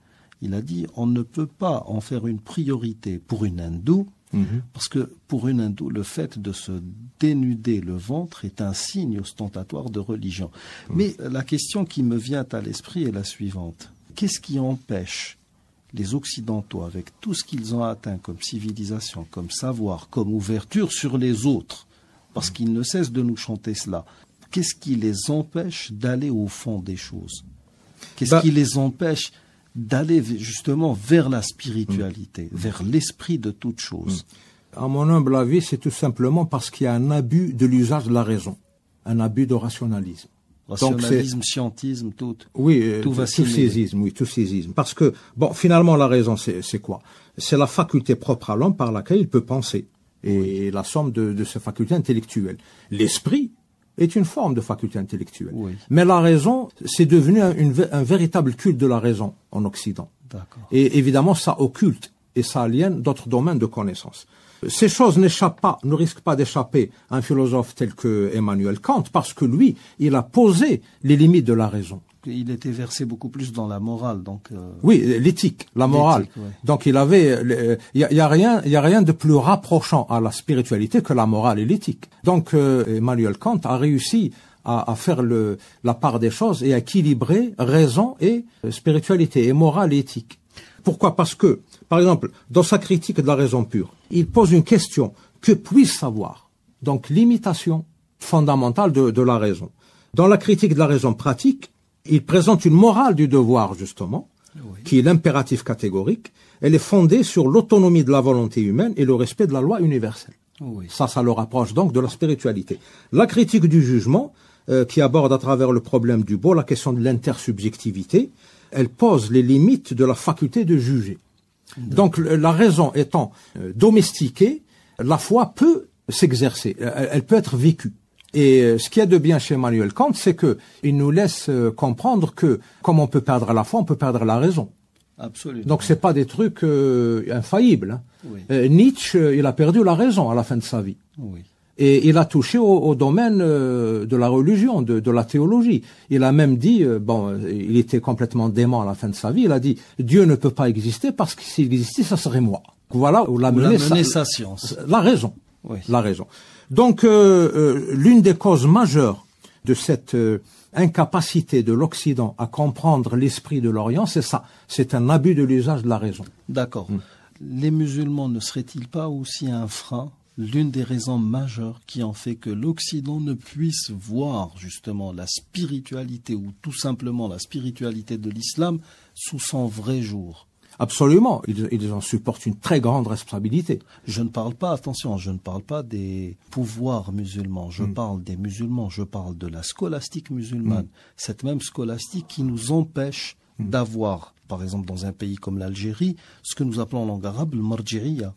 il a dit on ne peut pas en faire une priorité pour une hindoue, mm-hmm. parce que pour une hindoue, le fait de se dénuder le ventre est un signe ostentatoire de religion. Mm. Mais la question qui me vient à l'esprit est la suivante. Qu'est-ce qui empêche les Occidentaux, avec tout ce qu'ils ont atteint comme civilisation, comme savoir, comme ouverture sur les autres, parce qu'ils ne cessent de nous chanter cela, qu'est-ce qui les empêche d'aller au fond des choses Qu'est-ce bah- qui les empêche d'aller justement vers la spiritualité, mm. vers l'esprit de toute chose mm. À mon humble avis, c'est tout simplement parce qu'il y a un abus de l'usage de la raison, un abus de rationalisme. Rationalisme, scientisme, tout. Oui, euh, tout oui, Parce que, bon, finalement, la raison, c'est quoi C'est la faculté propre à l'homme par laquelle il peut penser. Et la somme de, ses facultés intellectuelles. L'esprit est une forme de faculté intellectuelle. Mais la raison, c'est devenu un, véritable culte de la raison en Occident. Et évidemment, ça occulte et ça aliène d'autres domaines de connaissances. Ces choses n'échappent pas, ne risquent pas d'échapper à un philosophe tel que Emmanuel Kant, parce que lui, il a posé les limites de la raison. Il était versé beaucoup plus dans la morale, donc. Euh, oui, l'éthique, la morale. Donc il avait, il y, a, rien, il y a rien de plus rapprochant à la spiritualité que la morale et l'éthique. Donc euh, Emmanuel Kant a réussi à, à faire le, la part des choses et à équilibrer raison et euh, spiritualité et morale et éthique. Pourquoi Parce que par exemple, dans sa critique de la raison pure, il pose une question que puisse savoir. Donc l'imitation fondamentale de, la raison. Dans la critique de la raison pratique, il présente une morale du devoir, justement, qui est l'impératif catégorique. Elle est fondée sur l'autonomie de la volonté humaine et le respect de la loi universelle. Oui. Ça, ça le rapproche donc de la spiritualité. La critique du jugement, euh, qui aborde à travers le problème du beau la question de l'intersubjectivité, elle pose les limites de la faculté de juger. Donc la raison étant euh, domestiquée, la foi peut s'exercer, euh, elle peut être vécue. Et euh, ce qui est de bien chez Emmanuel Kant, c'est qu'il nous laisse comprendre que comme on peut perdre la foi, on peut perdre la raison. Absolument. Donc c'est pas des trucs infaillibles. Hein. Nietzsche, il a perdu la raison à la fin de sa vie. Oui. Et il a touché au, domaine euh, de la religion, de, la théologie. Il a même dit, euh, bon, euh, il était complètement dément à la fin de sa vie, il a dit, Dieu ne peut pas exister parce que s'il existait, ça serait moi. Voilà où l'a mené, sa, science. La raison. Oui. La raison. Donc, l'une des causes majeures de cette incapacité de l'Occident à comprendre l'esprit de l'Orient, c'est ça. C'est un abus de l'usage de la raison. D'accord. Hmm. Les musulmans ne seraient-ils pas aussi un frein l'une des raisons majeures qui en fait que l'Occident ne puisse voir justement la spiritualité ou tout simplement la spiritualité de l'islam sous son vrai jour. Absolument, ils, en supportent une très grande responsabilité. Je ne parle pas, attention, je ne parle pas des pouvoirs musulmans, je hmm. parle des musulmans, je parle de la scolastique musulmane, hmm. cette même scolastique qui nous empêche hmm. d'avoir par exemple dans un pays comme l'Algérie, ce que nous appelons en langue arabe le marjiriya,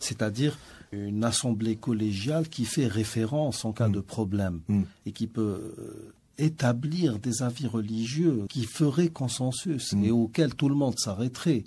c'est-à-dire une assemblée collégiale qui fait référence en cas mm. de problème mm. et qui peut euh, établir des avis religieux qui feraient consensus mm. et auxquels tout le monde s'arrêterait.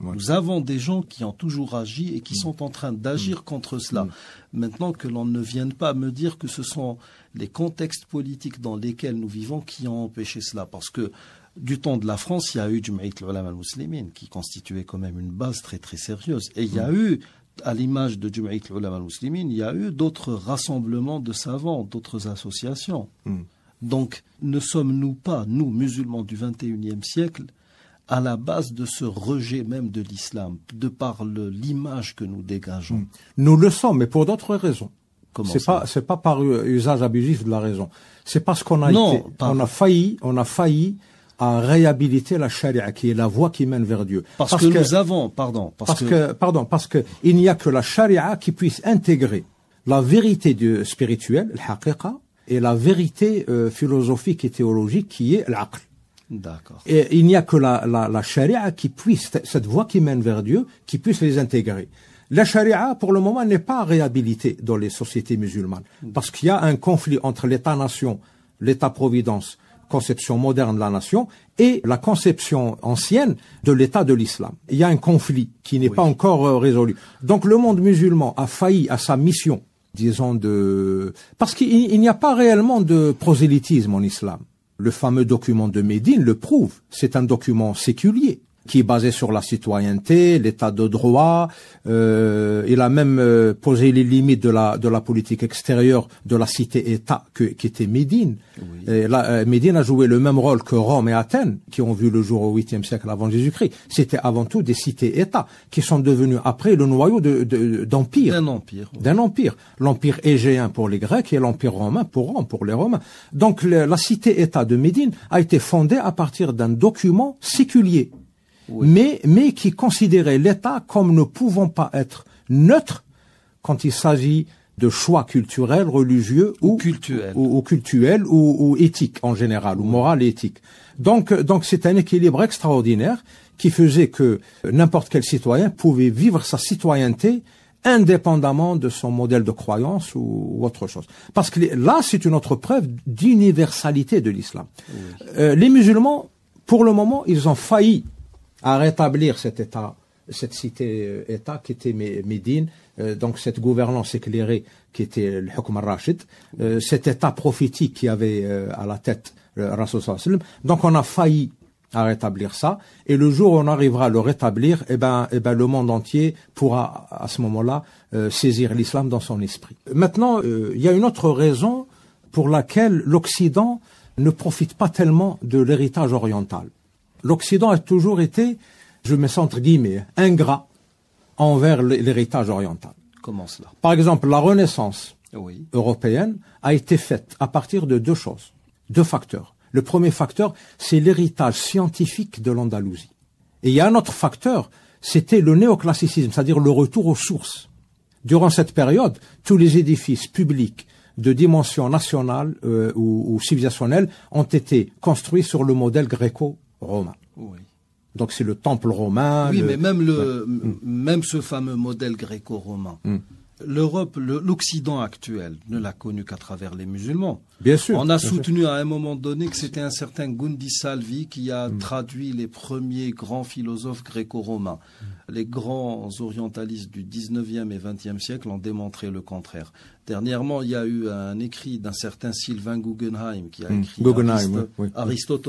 Nous avons des gens qui ont toujours agi et qui sont en train d'agir contre cela. Maintenant que l'on ne vienne pas me dire que ce sont les contextes politiques dans lesquels nous vivons qui ont empêché cela, parce que du temps de la France, il y a eu du Maït al-Muslimin, qui constituait quand même une base très très sérieuse. Et il y a eu à l'image de Jum'aïk, al al il y a eu d'autres rassemblements de savants, d'autres associations. Hmm. Donc, ne sommes-nous pas, nous, musulmans du XXIe siècle, à la base de ce rejet même de l'islam, de par l'image que nous dégageons hmm. Nous le sommes, mais pour d'autres raisons. C'est pas, pas par usage abusif de la raison. C'est parce qu'on a a failli, on a failli à réhabiliter la charia, qui est la voie qui mène vers Dieu. Parce, que, nous avons, pardon, parce, que... pardon, parce que il n'y a que la charia qui puisse intégrer la vérité de, spirituelle, l'haqiqa, et la vérité euh, philosophique et théologique qui est l'aql. D'accord. Et il n'y a que la, la, la charia qui puisse, cette voie qui mène vers Dieu, qui puisse les intégrer. La charia, pour le moment, n'est pas réhabilitée dans les sociétés musulmanes, mm. parce qu'il y a un conflit entre l'État-nation, l'État-providence, conception moderne de la nation et la conception ancienne de l'État de l'islam. Il y a un conflit qui n'est pas encore euh, résolu. Donc le monde musulman a failli à sa mission, disons, de... Parce qu'il n'y a pas réellement de prosélytisme en islam. Le fameux document de Médine le prouve. C'est un document séculier qui est basé sur la citoyenneté, l'état de droit. Euh, il a même euh, posé les limites de la politique extérieure de la cité-État que qui était Médine. Et là, euh, Médine a joué le même rôle que Rome et Athènes, qui ont vu le jour au 8e siècle avant Jésus-Christ. C'était avant tout des cités-États qui sont devenus après le noyau de, d'empire. D'un empire. D'un empire. L'empire égéen pour les Grecs et l'empire romain pour Rome, pour les Romains. Donc la cité-État de Médine a été fondée à partir d'un document séculier mais, mais qui considérait l'État comme ne pouvant pas être neutre quand il s'agit de choix culturels, religieux ou, culturels ou, ou, ou, ou éthiques en général, ou morale et éthique. Donc, donc c'est un équilibre extraordinaire qui faisait que n'importe quel citoyen pouvait vivre sa citoyenneté indépendamment de son modèle de croyance ou, autre chose. Parce que là, c'est une autre preuve d'universalité de l'islam. Euh, les musulmans, pour le moment, ils ont failli à rétablir cet État, cette cité-État qui était Médine, euh, donc cette gouvernance éclairée qui était le Hukm al-Rashid, euh, cet État prophétique qui avait euh, à la tête le Rasul Donc on a failli à rétablir ça. Et le jour où on arrivera à le rétablir, eh ben, eh ben, le monde entier pourra à ce moment-là saisir l'islam dans son esprit. Maintenant, il y a une autre raison pour laquelle l'Occident ne profite pas tellement de l'héritage oriental l'Occident a toujours été, je me sens entre guillemets, ingrat envers l'héritage oriental. Comment cela Par exemple, la Renaissance européenne a été faite à partir de deux choses, deux facteurs. Le premier facteur, c'est l'héritage scientifique de l'Andalousie. Et il y a un autre facteur, c'était le néoclassicisme, c'est-à-dire le retour aux sources. Durant cette période, tous les édifices publics de dimension nationale euh, ou, ou civilisationnelle ont été construits sur le modèle gréco romain. Oui. Donc c'est le temple romain. Oui, mais même, le, même ce fameux modèle gréco-romain. Mm. L'Europe, l'Occident actuel ne l'a connu qu'à travers les musulmans. Bien sûr. On a soutenu à un moment donné que c'était un certain Gundi Salvi qui a mm. traduit les premiers grands philosophes gréco-romains. Mm. Les grands orientalistes du 19e et 20e siècle ont démontré le contraire. Dernièrement, il y a eu un écrit d'un certain Sylvain Guggenheim qui a écrit Aristote Aristote,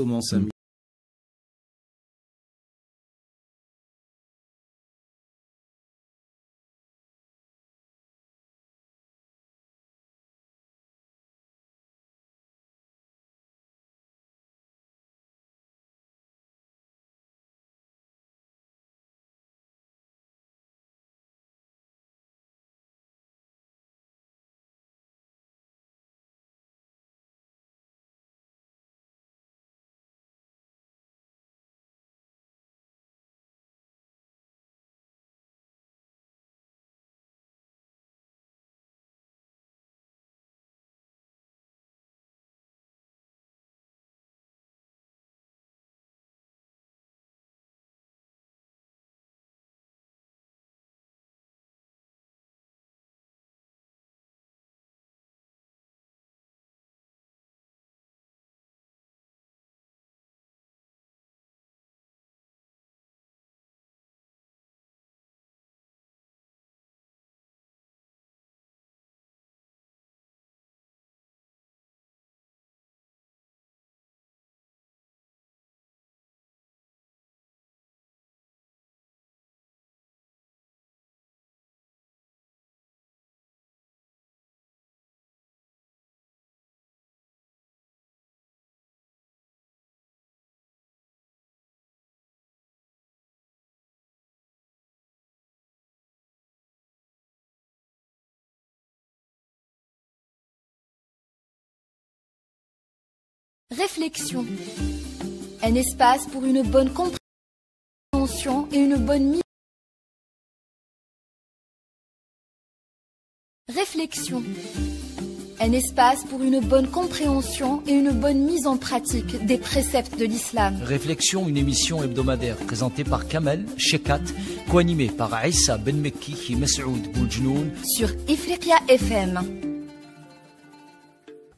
Réflexion. Un espace pour une bonne compréhension et une bonne mise. Réflexion. Un espace pour une bonne compréhension et une bonne mise en pratique des préceptes de l'islam. Réflexion, une émission hebdomadaire présentée par Kamel Shekat, coanimée par Issa Ben et Mes'oud Boujnoun, sur Ifriqiya FM.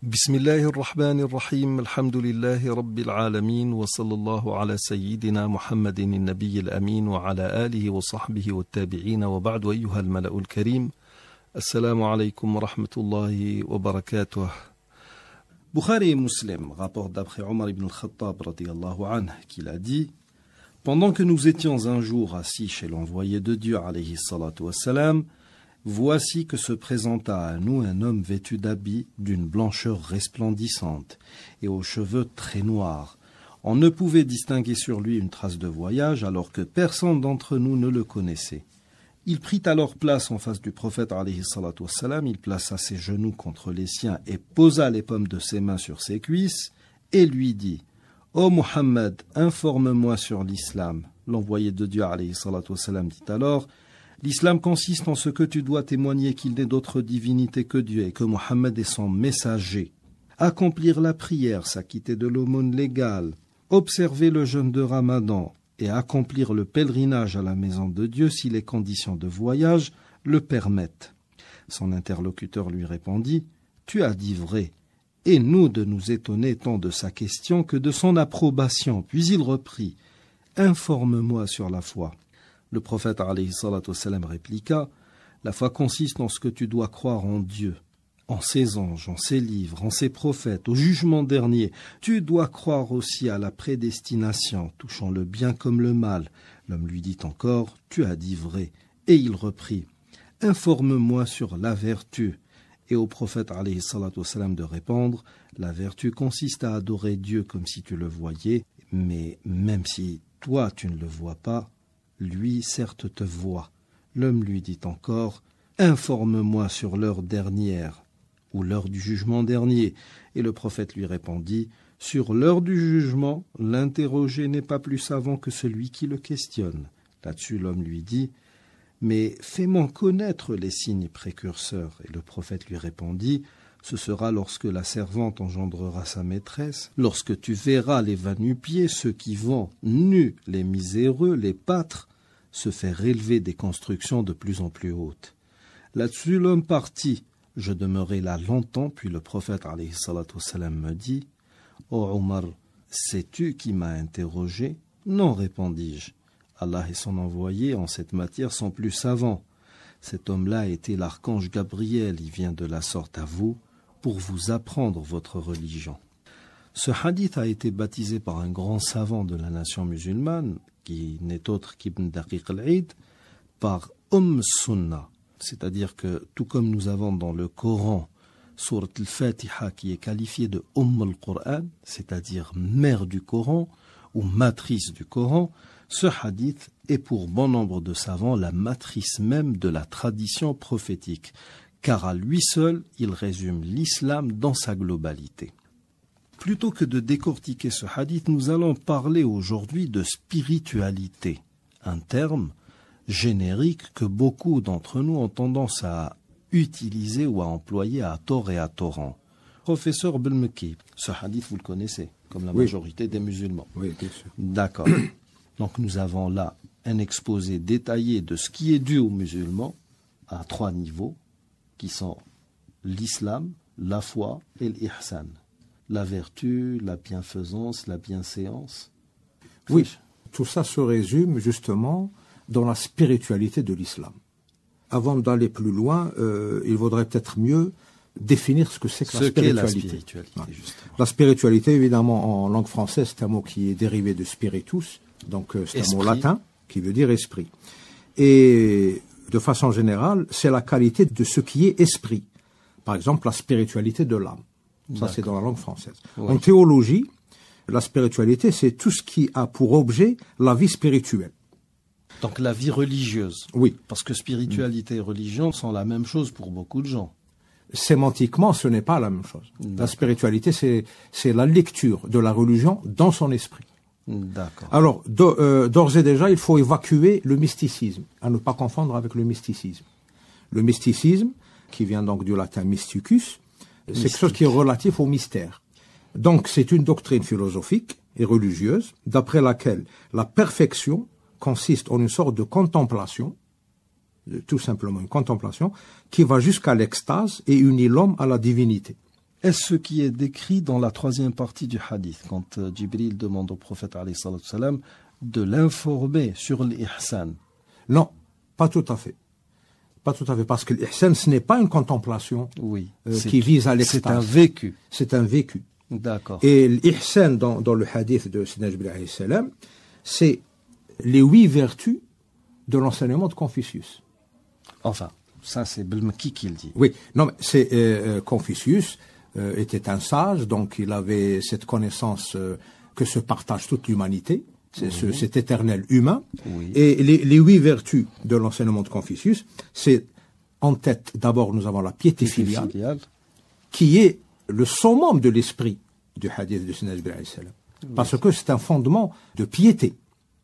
بسم الله الرحمن الرحيم الحمد لله رب العالمين وصلى الله على سيدنا محمد النبي الأمين وعلى آله وصحبه والتابعين وبعد أيها الملأ الكريم السلام عليكم ورحمة الله وبركاته بخاري مسلم غابور دابخي عمر بن الخطاب رضي الله عنه كلا دي Pendant que nous étions un jour assis chez l'envoyé de Dieu, alayhi salatu wassalam, Voici que se présenta à nous un homme vêtu d'habits d'une blancheur resplendissante et aux cheveux très noirs. On ne pouvait distinguer sur lui une trace de voyage alors que personne d'entre nous ne le connaissait. Il prit alors place en face du prophète il plaça ses genoux contre les siens et posa les pommes de ses mains sur ses cuisses et lui dit Ô Muhammad, informe-moi sur l'islam. L'envoyé de Dieu dit alors L'islam consiste en ce que tu dois témoigner qu'il n'est d'autre divinité que Dieu et que Mohammed est son messager. Accomplir la prière, s'acquitter de l'aumône légale, observer le jeûne de Ramadan et accomplir le pèlerinage à la maison de Dieu si les conditions de voyage le permettent. Son interlocuteur lui répondit Tu as dit vrai. Et nous de nous étonner tant de sa question que de son approbation. Puis il reprit Informe-moi sur la foi. Le prophète répliqua La foi consiste en ce que tu dois croire en Dieu, en ses anges, en ses livres, en ses prophètes, au jugement dernier. Tu dois croire aussi à la prédestination, touchant le bien comme le mal. L'homme lui dit encore Tu as dit vrai. Et il reprit Informe-moi sur la vertu. Et au prophète de répondre La vertu consiste à adorer Dieu comme si tu le voyais, mais même si toi tu ne le vois pas, lui certes te voit. L'homme lui dit encore, Informe-moi sur l'heure dernière, ou l'heure du jugement dernier. Et le prophète lui répondit, Sur l'heure du jugement, l'interrogé n'est pas plus savant que celui qui le questionne. Là-dessus l'homme lui dit, Mais fais-moi connaître les signes précurseurs. Et le prophète lui répondit, ce sera lorsque la servante engendrera sa maîtresse, lorsque tu verras les va-nu-pieds, ceux qui vont nus, les miséreux, les pâtres, se faire relever des constructions de plus en plus hautes. Là-dessus, l'homme partit. Je demeurai là longtemps, puis le prophète salam me dit Ô oh Omar, sais tu qui m'a interrogé Non, répondis-je. Allah et son envoyé en cette matière sont plus savants. Cet homme-là était l'archange Gabriel, il vient de la sorte à vous pour vous apprendre votre religion. Ce hadith a été baptisé par un grand savant de la nation musulmane qui n'est autre qu'Ibn al par Umm Sunnah C'est-à-dire que tout comme nous avons dans le Coran Surat al-Fatiha qui est qualifié de Umm al-Qur'an, c'est-à-dire mère du Coran ou matrice du Coran, ce hadith est pour bon nombre de savants la matrice même de la tradition prophétique, car à lui seul il résume l'islam dans sa globalité. Plutôt que de décortiquer ce hadith, nous allons parler aujourd'hui de spiritualité, un terme générique que beaucoup d'entre nous ont tendance à utiliser ou à employer à tort et à torrent. Professeur Belmeki, ce hadith vous le connaissez, comme la majorité des musulmans. Oui, bien sûr. D'accord. Donc nous avons là un exposé détaillé de ce qui est dû aux musulmans à trois niveaux, qui sont l'islam, la foi et l'ihsan la vertu, la bienfaisance, la bienséance. Oui, tout ça se résume justement dans la spiritualité de l'islam. Avant d'aller plus loin, euh, il vaudrait peut-être mieux définir ce que c'est que la spiritualité. La spiritualité, évidemment, en langue française, c'est un mot qui est dérivé de spiritus, donc euh, c'est un mot latin qui veut dire esprit. Et de façon générale, c'est la qualité de ce qui est esprit. Par exemple, la spiritualité de l'âme. Ça, c'est dans la langue française. En théologie, la spiritualité, c'est tout ce qui a pour objet la vie spirituelle. Donc la vie religieuse. Oui. Parce que spiritualité et religion sont la même chose pour beaucoup de gens. Sémantiquement, ce n'est pas la même chose. La spiritualité, c'est la lecture de la religion dans son esprit. D'accord. Alors, euh, d'ores et déjà, il faut évacuer le mysticisme, à ne pas confondre avec le mysticisme. Le mysticisme, qui vient donc du latin mysticus, c'est quelque chose qui est relatif au mystère. Donc c'est une doctrine philosophique et religieuse d'après laquelle la perfection consiste en une sorte de contemplation, tout simplement une contemplation, qui va jusqu'à l'extase et unit l'homme à la divinité. Est-ce ce qui est décrit dans la troisième partie du hadith, quand euh, Jibril demande au prophète de l'informer sur l'ihsan Non, pas tout à fait. Pas tout à fait, parce que l'ihsan, ce n'est pas une contemplation oui, euh, qui vise à l'extase. C'est un vécu. C'est un vécu. D'accord. Et l'ihsan, dans, le hadith de Sina c'est les huit vertus de l'enseignement de Confucius. Enfin, ça c'est Belmaki qui le dit. Oui, non, mais c'est euh, euh, Confucius était un sage, donc il avait cette connaissance que se partage toute l'humanité. C'est cet éternel humain. Et les, huit vertus de l'enseignement de Confucius, c'est en tête, d'abord, nous avons la piété, filiale, qui est le summum de l'esprit du hadith de Sina Jibril parce que c'est un fondement de piété.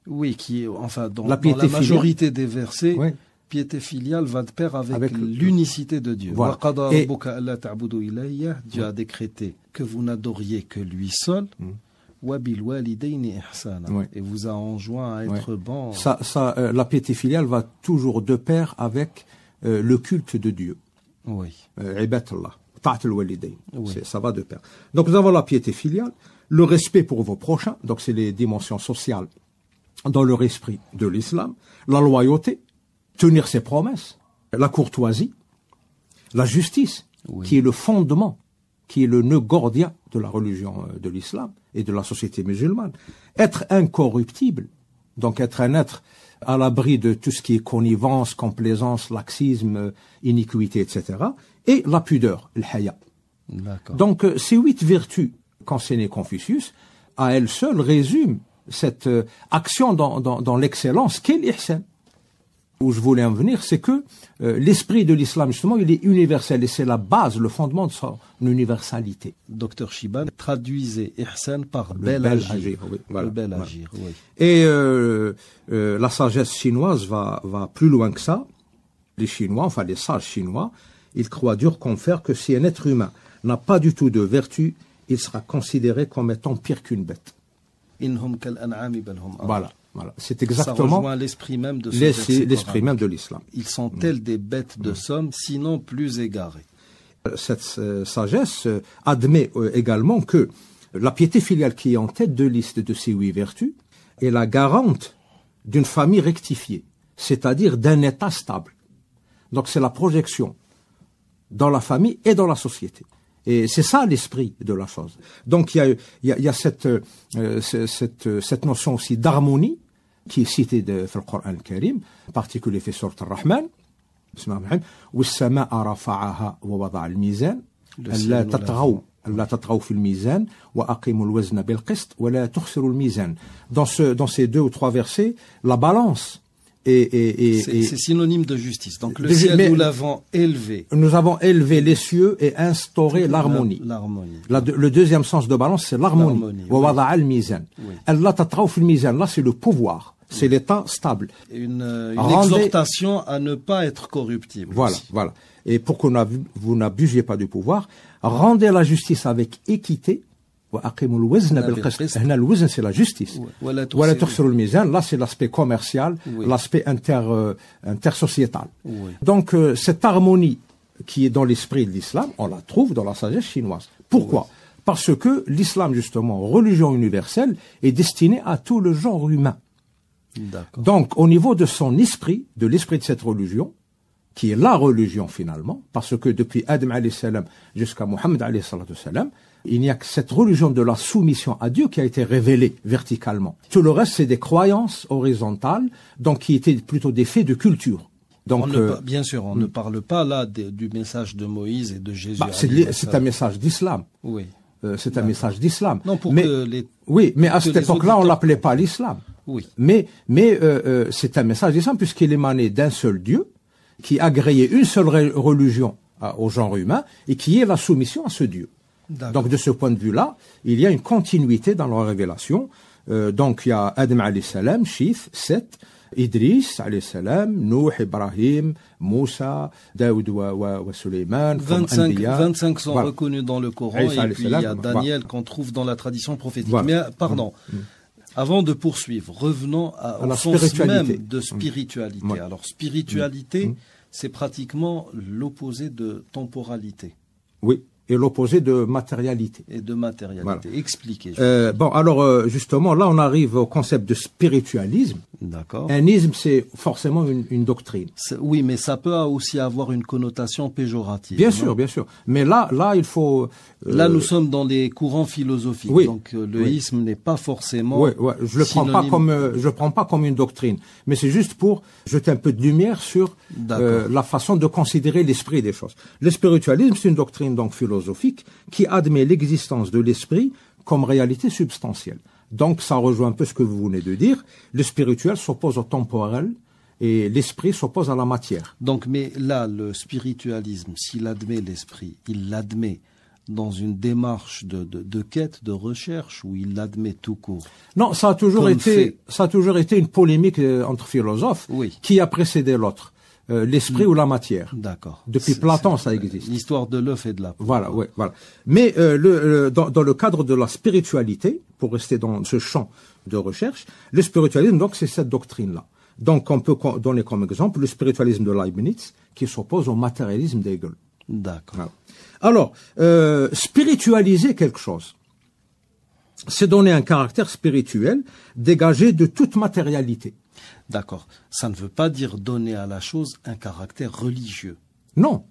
Oui, qui, est enfin, dans la, majorité des versets, piété filiale va de pair avec, l'unicité de Dieu. Voilà. Dieu a décrété que vous n'adoriez que lui seul. Mm et vous a enjoint à être bon. Euh, la piété filiale va toujours de pair avec euh, le culte de Dieu. Oui. Euh, ça va de pair. Donc nous avons la piété filiale, le respect pour vos prochains, donc c'est les dimensions sociales dans leur esprit de l'islam, la loyauté, tenir ses promesses, la courtoisie, la justice, qui est le fondement, qui est le nœud gordien de la religion de l'islam, et de la société musulmane. Être incorruptible, donc être un être à l'abri de tout ce qui est connivence, complaisance, laxisme, iniquité, etc. Et la pudeur, le haya. Donc euh, ces huit vertus qu'enseignait Confucius, à elles seules, résument cette euh, action dans, dans, dans l'excellence qu'est l'ihsan où je voulais en venir, c'est que euh, l'esprit de l'islam, justement, il est universel et c'est la base, le fondement de son universalité. Docteur Chiban, traduisait Ihsan par bel, agir. Et euh, euh, la sagesse chinoise va, va plus loin que ça. Les Chinois, enfin les sages chinois, ils croient dur qu'on fait que si un être humain n'a pas du tout de vertu, il sera considéré comme étant pire qu'une bête. Hum. Voilà c'est exactement l'esprit même de l'esprit même de l'islam. Ils sont tels mm. des bêtes de mm. somme, sinon plus égarés. Euh, cette euh, sagesse euh, admet également que la piété filiale qui est en tête de liste de ces huit vertus est la garante d'une famille rectifiée, c'est-à-dire d'un état stable. Donc c'est la projection dans la famille et dans la société. Et c'est ça l'esprit de la chose. Donc il y a, cette, notion aussi d'harmonie qui est cité dans le Coran Karim, en particulier dans le Ar-Rahman, dans, ce, dans ces deux ou trois versets la balance c'est synonyme de justice. Donc le ciel, mais, nous l'avons élevé. Nous avons élevé les cieux et instauré l'harmonie. le deuxième sens de balance, c'est l'harmonie. oui. Là, c'est le pouvoir. C'est l'État stable. Une, euh, exhortation à ne pas être corruptible. Voilà, voilà. Et pour que vous n'abusiez pas du pouvoir, rendez la justice avec équité. C'est la justice. Là, c'est l'aspect commercial, l'aspect inter, euh, intersociétal. Donc, euh, cette harmonie qui est dans l'esprit de l'islam, on la trouve dans la sagesse chinoise. Pourquoi Parce que l'islam, justement, religion universelle, est destinée à tout le genre humain. Donc, au niveau de son esprit, de l'esprit de cette religion, qui est la religion finalement, parce que depuis Adam jusqu'à Mohammed il n'y a que cette religion de la soumission à Dieu qui a été révélée verticalement. Tout le reste, c'est des croyances horizontales, donc qui étaient plutôt des faits de culture. Donc, euh, bien sûr, on hmm. ne parle pas là du message de Moïse et de Jésus. Bah, c'est un message d'islam. Oui. Euh, c'est un message d'islam. Non, pour mais, que les, Oui, mais à cette époque-là, on l'appelait pas l'islam. Oui. Mais, mais euh, euh, c'est un message disons puisqu'il émanait d'un seul Dieu qui agréait une seule religion au genre humain et qui est la soumission à ce Dieu. Donc de ce point de vue-là, il y a une continuité dans la révélation. Euh, donc il y a Adam alayhi salam, Shif, Seth, Idris alayhi salam, Nuh, Ibrahim, Moussa, Daoud wa, wa, Suleiman, 25, 25 sont reconnus dans le Coran et, puis il y a Daniel qu'on trouve dans la tradition prophétique. Mais pardon. Avant de poursuivre, revenons à, sens même de mm. spiritualité. Alors spiritualité, mm. Mm. c'est pratiquement l'opposé de temporalité. Oui, et l'opposé de matérialité. Et de matérialité. Expliquez. Euh, bon, alors euh, justement, là on arrive au concept de spiritualisme. D'accord. Un isme, c'est forcément une, une doctrine. Oui, mais ça peut aussi avoir une connotation péjorative. Bien sûr, bien sûr. Mais là, là, il faut. Euh, là, nous sommes dans des courants philosophiques. Oui. Donc euh, le isme n'est pas forcément. Oui, oui. Je le prends pas comme, je le prends pas comme une doctrine, mais c'est juste pour jeter un peu de lumière sur la façon de considérer l'esprit des choses. Le spiritualisme, c'est une doctrine donc philosophique philosophique qui admet l'existence de l'esprit comme réalité substantielle. Donc ça rejoint un peu ce que vous venez de dire. Le spirituel s'oppose au temporel et l'esprit s'oppose à la matière. Donc mais là, le spiritualisme, s'il admet l'esprit, il l'admet dans une démarche de, quête, de recherche, où il l'admet tout court. Non, ça a toujours été, ça a toujours été une polémique euh, entre philosophes qui a précédé l'autre. Euh, l'esprit mm. ou la matière. D'accord. Depuis Platon, ça existe. L'histoire de l'œuf et de la Voilà, ouais, voilà. Mais euh, le, euh, dans, le cadre de la spiritualité, pour rester dans ce champ de recherche, le spiritualisme, donc, c'est cette doctrine-là. Donc, on peut donner comme exemple le spiritualisme de Leibniz, qui s'oppose au matérialisme d'Hegel. D'accord. Alors, spiritualiser quelque chose, c'est donner un caractère spirituel dégagé de toute matérialité. D'accord. Ça ne veut pas dire donner à la chose un caractère religieux. Non.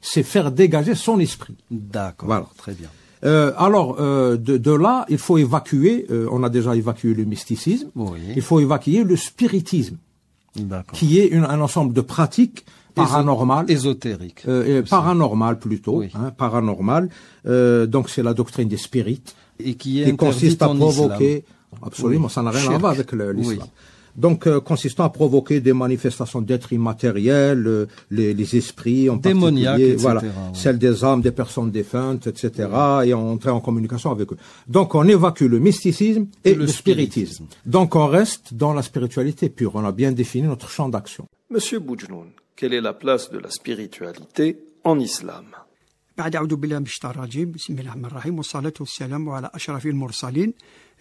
C'est faire dégager son esprit. D'accord. Voilà. Très bien. Euh, alors, euh, de, là, il faut évacuer, euh, on a déjà évacué le mysticisme, il faut évacuer le spiritisme, qui est un ensemble de pratiques paranormales. Ésotériques. paranormales plutôt, hein, paranormales. donc c'est la doctrine des spirites, et qui, est qui consiste à provoquer... Absolument, ça n'a rien à voir avec l'islam donc euh, consistant à provoquer des manifestations d'êtres immatériels, euh, les, les, esprits, en Démoniaque, particulier, etc., voilà, celles des âmes des personnes défuntes, etc., et on entrer en communication avec eux. Donc on évacue le mysticisme et, le, spiritisme. Donc on reste dans la spiritualité pure, on a bien défini notre champ d'action. Monsieur Boujnoun, quelle est la place de la spiritualité en islam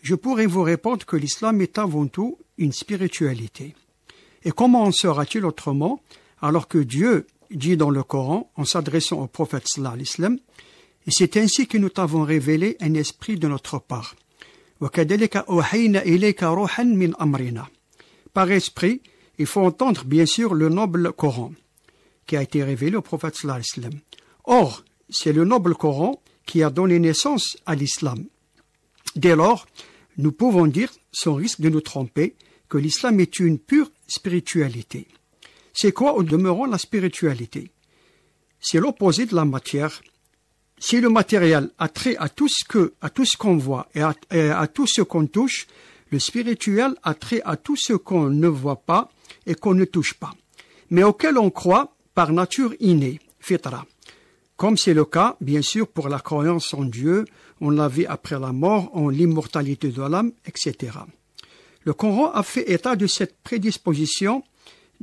je pourrais vous répondre que l'islam est avant tout une spiritualité. Et comment en sera-t-il autrement alors que Dieu dit dans le Coran en s'adressant au prophète sallallahu alayhi et c'est ainsi que nous t'avons révélé un esprit de notre part. Par esprit, il faut entendre bien sûr le noble Coran qui a été révélé au prophète sallallahu alayhi Or, c'est le noble Coran qui a donné naissance à l'islam. Dès lors, nous pouvons dire, sans risque de nous tromper, que l'islam est une pure spiritualité. C'est quoi au demeurant la spiritualité C'est l'opposé de la matière. Si le matériel a trait à tout ce qu'on voit et à, à tout ce qu'on touche, le spirituel a trait à tout ce qu'on ne voit pas et qu'on ne touche pas, mais auquel on croit par nature innée, fitra. Comme c'est le cas, bien sûr, pour la croyance en Dieu on la vie après la mort en l'immortalité de l'âme, etc. Le Coran a fait état de cette prédisposition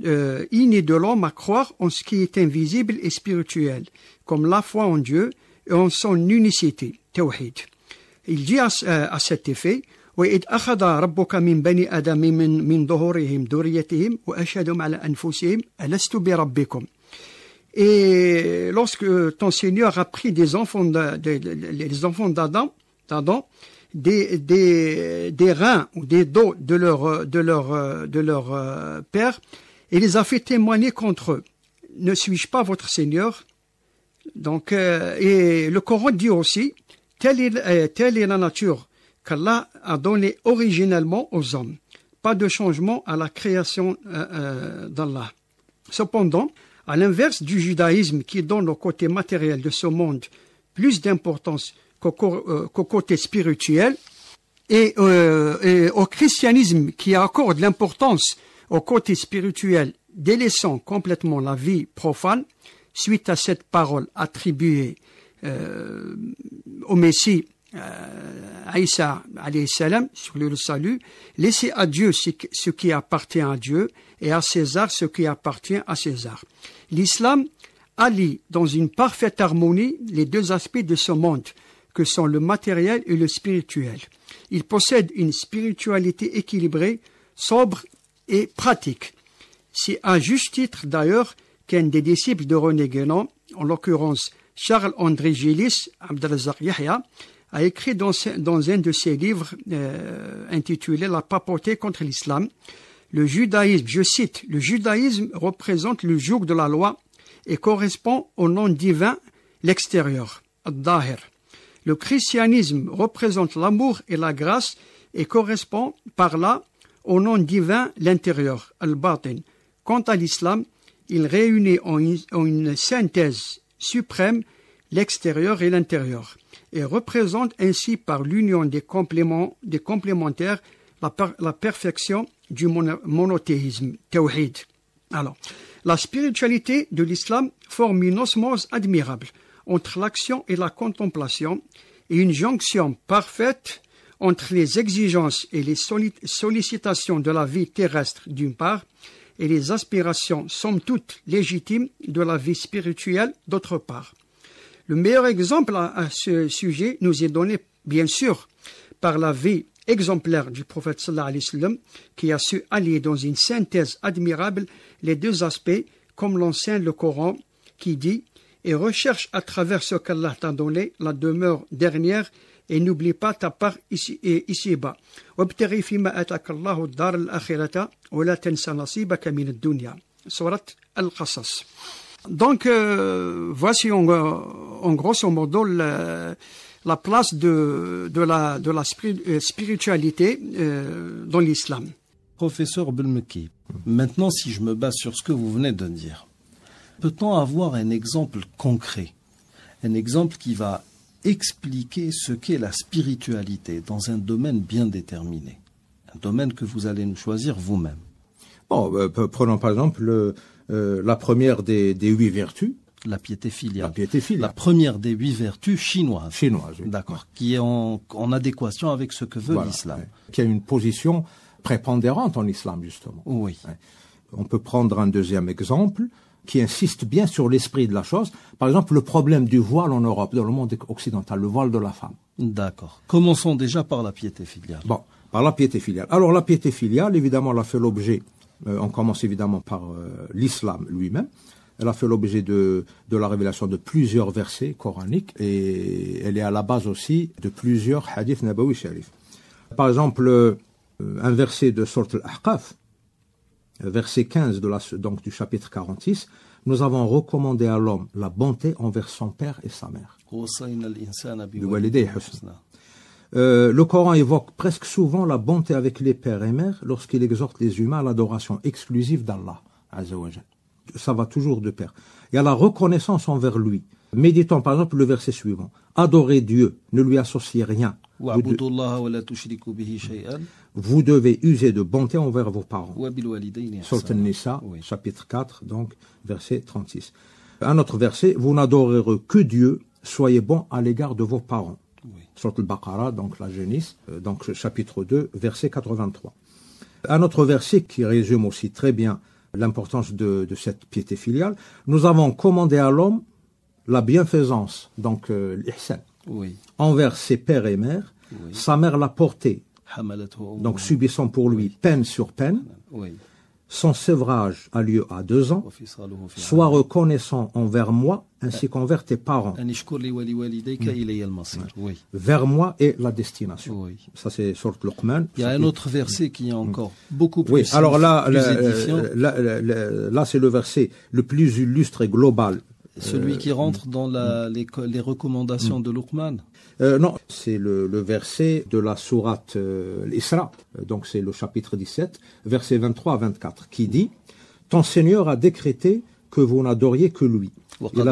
euh, innée de l'homme à croire en ce qui est invisible et spirituel, comme la foi en Dieu et en son unicité, tawhid. Il dit à, euh, cet effet, et lorsque ton Seigneur a pris des enfants les enfants d'Adam, des, des, reins ou des dos de leur, de leur, de leur euh, père et les a fait témoigner contre eux. Ne suis-je pas votre Seigneur Donc, euh, et le Coran dit aussi, euh, telle est, la nature qu'Allah a donnée originellement aux hommes. Pas de changement à la création d'Allah. Cependant, à l'inverse du judaïsme qui donne au côté matériel de ce monde plus d'importance qu'au euh, côté spirituel, euh, et, au christianisme qui accorde l'importance au côté spirituel, délaissant complètement la vie profane, suite à cette parole attribuée euh, au Messie, Aïssa, salam, sur le salut, laissez à Dieu ce qui appartient à Dieu et à César ce qui appartient à César l'islam allie dans une parfaite harmonie les deux aspects de ce monde, que sont le matériel et le spirituel. Il possède une spiritualité équilibrée, sobre et pratique. C'est à juste titre d'ailleurs qu'un des disciples de René Guénon, en l'occurrence Charles-André Gillis, Abdelazar Yahya, a écrit dans, un de ses livres euh, intitulé La papauté contre l'islam le judaïsme, je cite, le judaïsme représente le joug de la loi et correspond au nom divin, l'extérieur, Ad-Dahir. Le christianisme représente l'amour et la grâce et correspond par là au nom divin, l'intérieur, Al-Batin. Quant à l'islam, il réunit en une synthèse suprême l'extérieur et l'intérieur et représente ainsi par l'union des compléments, des complémentaires, la perfection du monothéisme, tawhid. Alors, la spiritualité de l'islam forme une osmose admirable entre l'action et la contemplation et une jonction parfaite entre les exigences et les sollicitations de la vie terrestre d'une part et les aspirations somme toutes légitimes de la vie spirituelle d'autre part. Le meilleur exemple à ce sujet nous est donné bien sûr par la vie exemplaire du prophète sallallahu alayhi wa qui a su allier dans une synthèse admirable les deux aspects, comme l'enseigne le Coran, qui dit Et recherche à travers ce qu'Allah t'a donné la demeure dernière, et n'oublie pas ta part ici, et ici-bas. Donc, voici en, en grosso modo le, la place de, la, euh, spiritualité euh, dans l'islam. Professeur Belmeki, maintenant si je me base sur ce que vous venez de dire, peut-on avoir un exemple concret, un exemple qui va expliquer ce qu'est la spiritualité dans un domaine bien déterminé, un domaine que vous allez nous choisir vous-même Bon, euh, prenons par exemple la première des huit vertus, la piété filiale. La première des huit vertus chinoises. D'accord. Qui est en, adéquation avec ce que veut l'islam. qui a une position prépondérante en islam, justement. Oui. On peut prendre un deuxième exemple qui insiste bien sur l'esprit de la chose. Par exemple, le problème du voile en Europe, dans le monde occidental, le voile de la femme. D'accord. Commençons déjà par la piété filiale. Bon, par la piété filiale. Alors la piété filiale, évidemment, elle a fait l'objet, euh, on commence évidemment par euh, l'islam lui-même, elle a fait l'objet de, la révélation de plusieurs versets coraniques et elle est à la base aussi de plusieurs hadiths nabawi sharif. Par exemple, euh, un verset de Sort al-Ahqaf, verset 15 de la, donc du chapitre 46, nous avons recommandé à l'homme la bonté envers son père et sa mère. Euh, le Coran évoque presque souvent la bonté avec les pères et mères lorsqu'il exhorte les humains à l'adoration exclusive d'Allah ça va toujours de pair. Il y a la reconnaissance envers lui. Méditons par exemple le verset suivant. Adorez Dieu, ne lui associez rien. Vous, devez user de bonté envers vos parents. Sultan Nissa, chapitre 4, donc verset 36. Un autre verset, vous n'adorerez que Dieu, soyez bon à l'égard de vos parents. Oui. donc la jeunesse, euh, donc chapitre 2, verset 83. Un autre verset qui résume aussi très bien l'importance de, cette piété filiale. Nous avons commandé à l'homme la bienfaisance, donc euh, envers ses pères et mères. Sa mère l'a porté, donc subissant pour lui peine sur peine son sévrage a lieu à deux ans, sois reconnaissant envers moi ainsi qu'envers tes parents. Hmm. Vers moi est la destination. Ça, c'est sur Il y a un autre verset qui est hmm. encore beaucoup plus. Oui, alors là, là, c'est le verset le plus illustre et global. Celui euh, qui rentre hmm. dans les, recommandations de Luqman. Euh, non, c'est le, verset de la sourate euh, euh, donc c'est le chapitre 17, verset 23 à 24, qui dit « Ton Seigneur a décrété que vous n'adoriez que lui. Il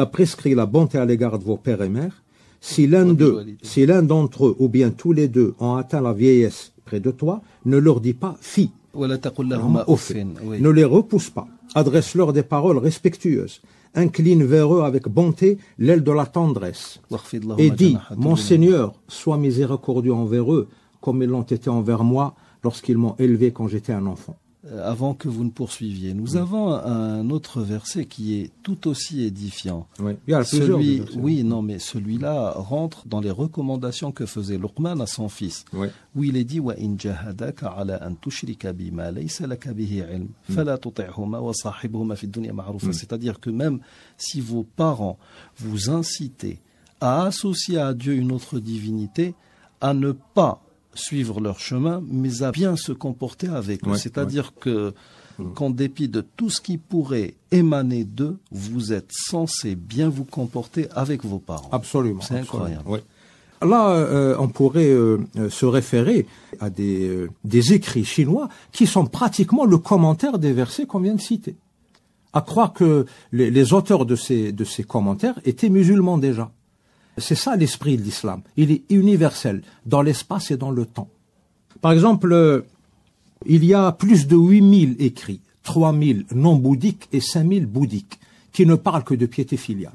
a, prescrit, la bonté à l'égard de vos pères et mères. Si l'un si l'un d'entre eux, ou bien tous les deux, ont atteint la vieillesse près de toi, ne leur dis pas « fi ». Ne les repousse pas. Adresse-leur des paroles respectueuses incline vers eux avec bonté l'aile de la tendresse et dit Mon Seigneur, sois miséricordieux envers eux comme ils l'ont été envers moi lorsqu'ils m'ont élevé quand j'étais un enfant. Euh, avant que vous ne poursuiviez. Nous avons un autre verset qui est tout aussi édifiant. Oui, celui, oui non, mais celui-là rentre dans les recommandations que faisait Luqman à son fils, oui. où il est dit wa in ala an bima laysa bihi ilm, hmm. fala wa dunya hmm. C'est-à-dire que même si vos parents vous incitaient à associer à Dieu une autre divinité, à ne pas suivre leur chemin, mais à bien se comporter avec eux. C'est-à-dire que mmh. qu'en dépit de tout ce qui pourrait émaner d'eux, vous êtes censé bien vous comporter avec vos parents. Absolument. C'est incroyable. Là, euh, on pourrait euh, se référer à des, euh, des écrits chinois qui sont pratiquement le commentaire des versets qu'on vient de citer. À croire que les, les auteurs de ces, de ces commentaires étaient musulmans déjà. C'est ça l'esprit de l'islam. Il est universel dans l'espace et dans le temps. Par exemple, euh, il y a plus de 8000 écrits, 3000 non bouddhiques et 5000 bouddhiques, qui ne parlent que de piété filiale.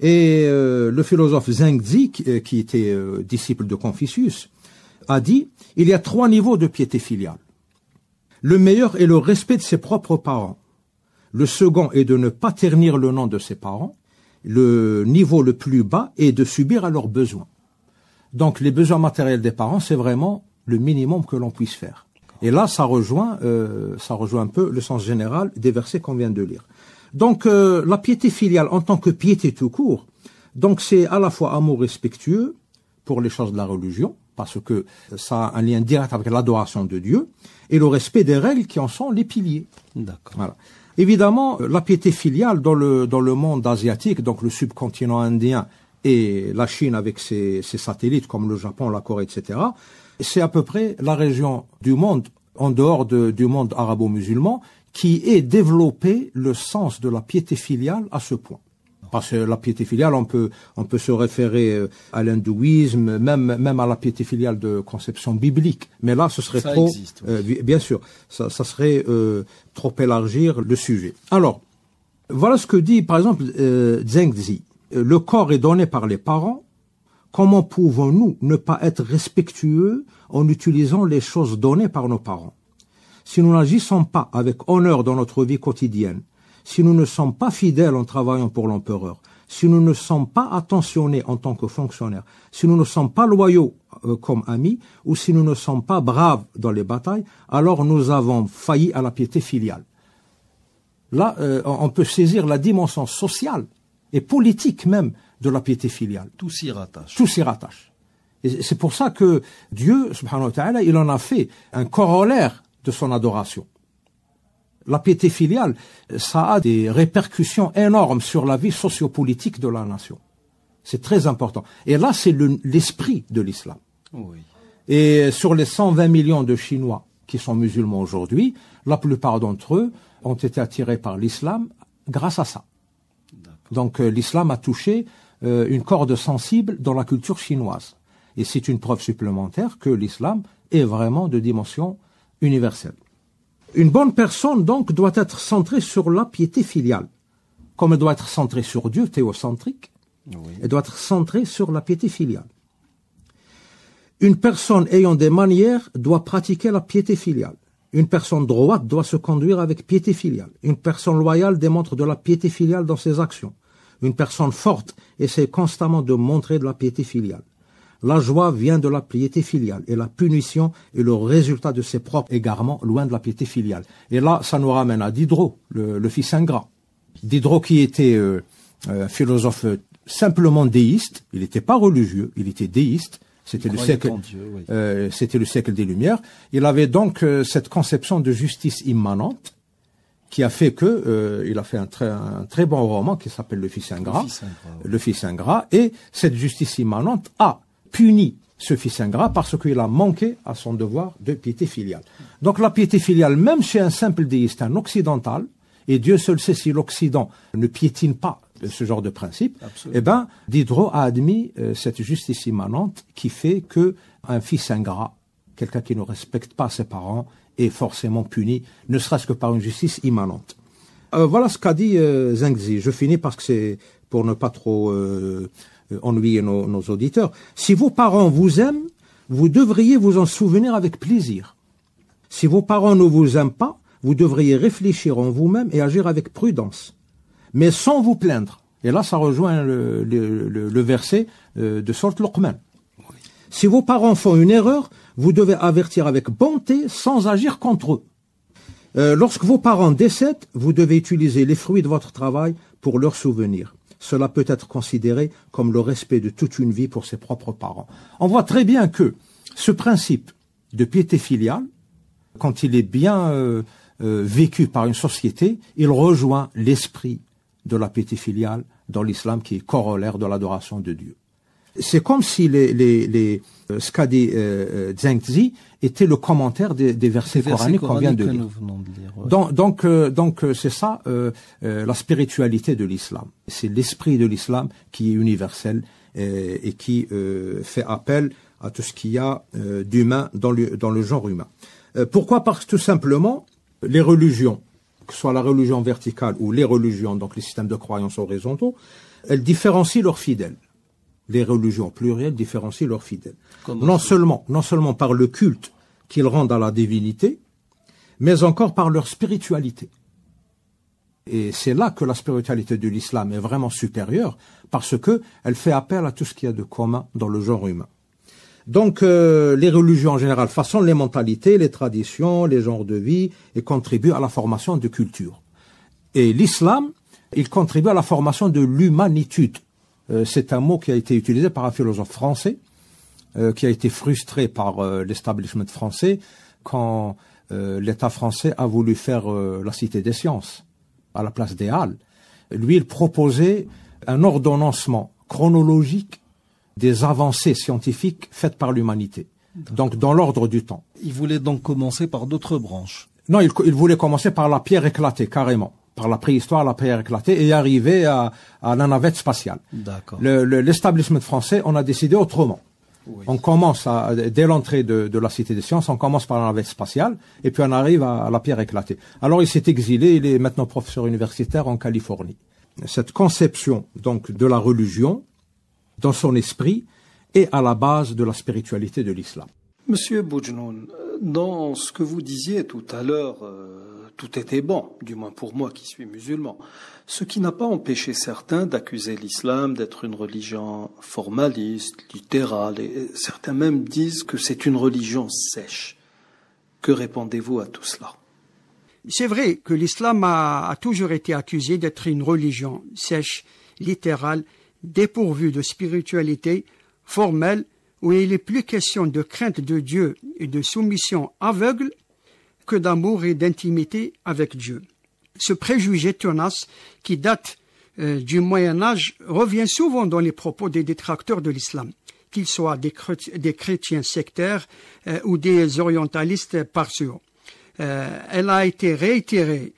Et euh, le philosophe Zengzi, euh, qui était disciple de Confucius, a dit, il y a trois niveaux de piété filiale. Le meilleur est le respect de ses propres parents. Le second est de ne pas ternir le nom de ses parents le niveau le plus bas est de subir à leurs besoins. Donc les besoins matériels des parents, c'est vraiment le minimum que l'on puisse faire. Et là, ça rejoint, euh, ça rejoint un peu le sens général des versets qu'on vient de lire. Donc euh, la piété filiale en tant que piété tout court, donc c'est à la fois amour respectueux pour les choses de la religion, parce que ça a un lien direct avec l'adoration de Dieu, et le respect des règles qui en sont les piliers. D'accord. Évidemment, la piété filiale dans le, dans le monde asiatique, donc le subcontinent indien et la Chine avec ses, satellites comme le Japon, la Corée, etc., c'est à peu près la région du monde, en dehors du monde arabo-musulman, qui ait développé le sens de la piété filiale à ce point. Parce la piété filiale, on peut, on peut se référer euh, à l'hindouisme, même, même à la piété filiale de conception biblique. Mais là, ce serait trop, euh, bien sûr, ça, serait euh, trop élargir le sujet. Alors, voilà ce que dit, par exemple, Zhengzi. Le corps est donné par les parents. Comment pouvons-nous ne pas être respectueux en utilisant les choses données par nos parents Si nous n'agissons pas avec honneur dans notre vie quotidienne, si nous ne sommes pas fidèles en travaillant pour l'empereur, si nous ne sommes pas attentionnés en tant que fonctionnaires, si nous ne sommes pas loyaux euh, comme amis, ou si nous ne sommes pas braves dans les batailles, alors nous avons failli à la piété filiale. Là, euh, on peut saisir la dimension sociale et politique même de la piété filiale. Tout s'y rattache. Tout s'y rattache. Et c'est pour ça que Dieu, subhanahu wa ta'ala, il en a fait un corollaire de son adoration. La piété filiale, ça a des répercussions énormes sur la vie sociopolitique de la nation. C'est très important. Et là, c'est l'esprit de l'islam. Et sur les 120 millions de Chinois qui sont musulmans aujourd'hui, la plupart d'entre eux ont été attirés par l'islam grâce à ça. Donc euh, l'islam a touché euh, une corde sensible dans la culture chinoise. Et c'est une preuve supplémentaire que l'islam est vraiment de dimension universelle. Une bonne personne, donc, doit être centrée sur la piété filiale, comme elle doit être centrée sur Dieu, théocentrique, elle doit être centrée sur la piété filiale. Une personne ayant des manières doit pratiquer la piété filiale. Une personne droite doit se conduire avec piété filiale. Une personne loyale démontre de la piété filiale dans ses actions. Une personne forte essaie constamment de montrer de la piété filiale. La joie vient de la piété filiale et la punition est le résultat de ses propres égarements, loin de la piété filiale. Et là, ça nous ramène à Diderot, le, fils ingrat. Diderot qui était euh, euh, philosophe simplement déiste, il n'était pas religieux, il était déiste. C'était le siècle, euh, c'était le siècle des Lumières. Il avait donc cette conception de justice immanente qui a fait que il a fait un très, un très bon roman qui s'appelle Le Fils ingrat, le Fils ingrat et cette justice immanente a punit ce fils ingrat parce qu'il a manqué à son devoir de piété filiale. Donc la piété filiale, même chez un simple déiste, un occidental, et Dieu seul sait si l'Occident ne piétine pas ce genre de principe, eh bien Diderot a admis euh, cette justice immanente qui fait que un fils ingrat, quelqu'un qui ne respecte pas ses parents, est forcément puni, ne serait-ce que par une justice immanente. Euh, voilà ce qu'a dit euh, Zengzi. Je finis parce que c'est pour ne pas trop euh, euh, ennuyer nos, nos auditeurs. Si vos parents vous aiment, vous devriez vous en souvenir avec plaisir. Si vos parents ne vous aiment pas, vous devriez réfléchir en vous-même et agir avec prudence, mais sans vous plaindre. Et là, ça rejoint le, verset euh, de Solt Luqman. Si vos parents font une erreur, vous devez avertir avec bonté sans agir contre eux. Euh, lorsque vos parents décèdent, vous devez utiliser les fruits de votre travail pour leur souvenir. Cela peut être considéré comme le respect de toute une vie pour ses propres parents. On voit très bien que ce principe de piété filiale, quand il est bien euh, euh, vécu par une société, il rejoint l'esprit de la piété filiale dans l'islam qui est corollaire de l'adoration de Dieu. C'est comme si les, les, les ce euh, qu'a euh, euh, dit Zengzi était le commentaire des, versets, coraniques qu'on vient de lire. Donc, donc, c'est ça la spiritualité de l'islam. C'est l'esprit de l'islam qui est universel et, qui fait appel à tout ce qu'il y a d'humain dans le, dans le genre humain. pourquoi Parce que tout simplement, les religions, que ce soit la religion verticale ou les religions, donc les systèmes de croyances horizontaux, elles différencient leurs fidèles les religions plurielles différencient leurs fidèles. non seulement, non seulement par le culte qu'ils rendent à la divinité, mais encore par leur spiritualité. Et c'est là que la spiritualité de l'islam est vraiment supérieure parce que elle fait appel à tout ce qu'il y a de commun dans le genre humain. Donc euh, les religions en général façonnent les mentalités, les traditions, les genres de vie et contribuent à la formation de culture. Et l'islam, il contribue à la formation de l'humanitude. Euh, c'est un mot qui a été utilisé par un philosophe français, euh, qui a été frustré par euh, l'establishment français quand l'État français a voulu faire la Cité des sciences à la place des Halles. Lui, il proposait un ordonnancement chronologique des avancées scientifiques faites par l'humanité, donc dans l'ordre du temps. Il voulait donc commencer par d'autres branches. Non, il, il voulait commencer par la pierre éclatée, carrément par la préhistoire, la pierre éclatée, et arriver à, la navette spatiale. L'établissement le, français, on a décidé autrement. On commence dès l'entrée de, la Cité des Sciences, on commence par la navette spatiale et puis on arrive à, la pierre éclatée. Alors il s'est exilé, il est maintenant professeur universitaire en Californie. Cette conception donc de la religion dans son esprit est à la base de la spiritualité de l'islam. Monsieur Boujnoun, dans ce que vous disiez tout à l'heure, euh, tout était bon, du moins pour moi qui suis musulman. Ce qui n'a pas empêché certains d'accuser l'islam d'être une religion formaliste, littérale, certains même disent que c'est une religion sèche. Que répondez-vous à tout cela C'est vrai que l'islam a, toujours été accusé d'être une religion sèche, littérale, dépourvue de spiritualité, formelle, où il n'est plus question de crainte de Dieu et de soumission aveugle que d'amour et d'intimité avec Dieu. Ce préjugé tenace qui date euh, du Moyen Âge revient souvent dans les propos des détracteurs de l'islam, qu'ils soient des, chrétiens sectaires euh, ou des orientalistes partiaux. Euh, elle a été réitérée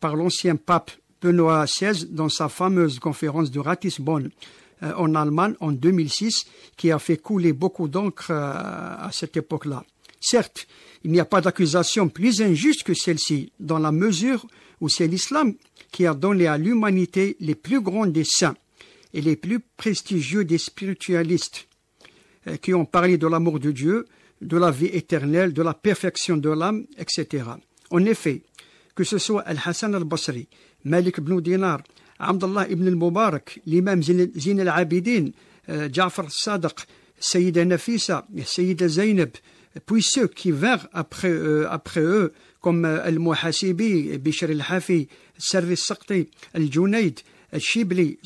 par l'ancien pape Benoît XVI dans sa fameuse conférence de Ratisbonne en Allemagne en 2006, qui a fait couler beaucoup d'encre à cette époque-là. Certes, il n'y a pas d'accusation plus injuste que celle-ci, dans la mesure où c'est l'islam qui a donné à l'humanité les plus grands des saints et les plus prestigieux des spiritualistes, euh, qui ont parlé de l'amour de Dieu, de la vie éternelle, de la perfection de l'âme, etc. En effet, que ce soit Al-Hassan al-Basri, Malik ibn Dinar, Abdullah ibn al-Mubarak, l'imam Zin al-Abidin, euh, Ja'far al Sayyid al Nafisa, al Zainab, puis ceux qui vinrent après, euh, eux, comme euh, Al-Muhasibi, Bishr al-Hafi, Servis Sakti, Al-Junaid, Rabia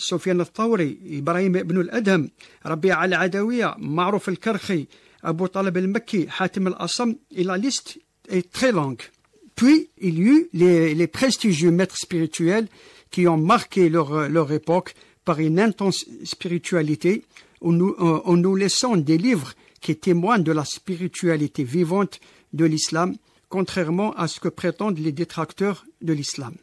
al al Marouf Al-Karkhi, Abu Talib al makki Hatim Al-Assam, et la liste est très longue. Puis, il y eut les, les prestigieux maîtres spirituels qui ont marqué leur, époque par une intense spiritualité en nous laissant des livres qui témoigne de la spiritualité vivante de l'islam, contrairement à ce que prétendent les détracteurs de l'islam.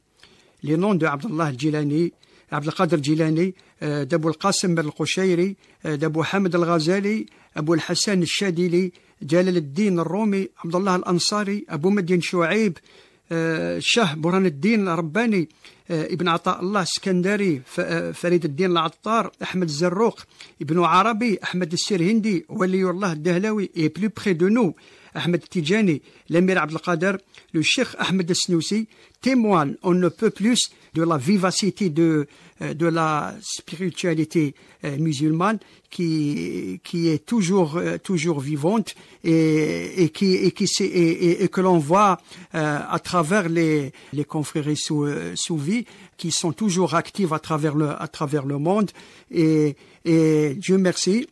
Les noms de Abdullah Jilani, Abdel Qadir Jilani, euh, d'Abu al-Qasim al-Qushayri, euh, d'Abu Hamid al-Ghazali, Abu al-Hassan al-Shadili, Jalal al-Din al romi Abdallah al-Ansari, Abu Madin Shu'aib, الشاه آه، برهان الدين الرباني آه، ابن عطاء الله السكندري آه، فريد الدين العطار احمد الزروق ابن عربي احمد هندي ولي الله الدهلوي اي بلو بخي دو نو احمد التيجاني الامير عبد القادر لو الشيخ احمد السنوسي تيموان اون نو بو بلوس de la vivacité de, euh, de la spiritualité euh, musulmane qui, qui est toujours, euh, toujours vivante et, qui, qui, et que l'on voit à travers les, les confréries souvies qui sont toujours actives à travers le, à travers le monde. Et, et Dieu merci,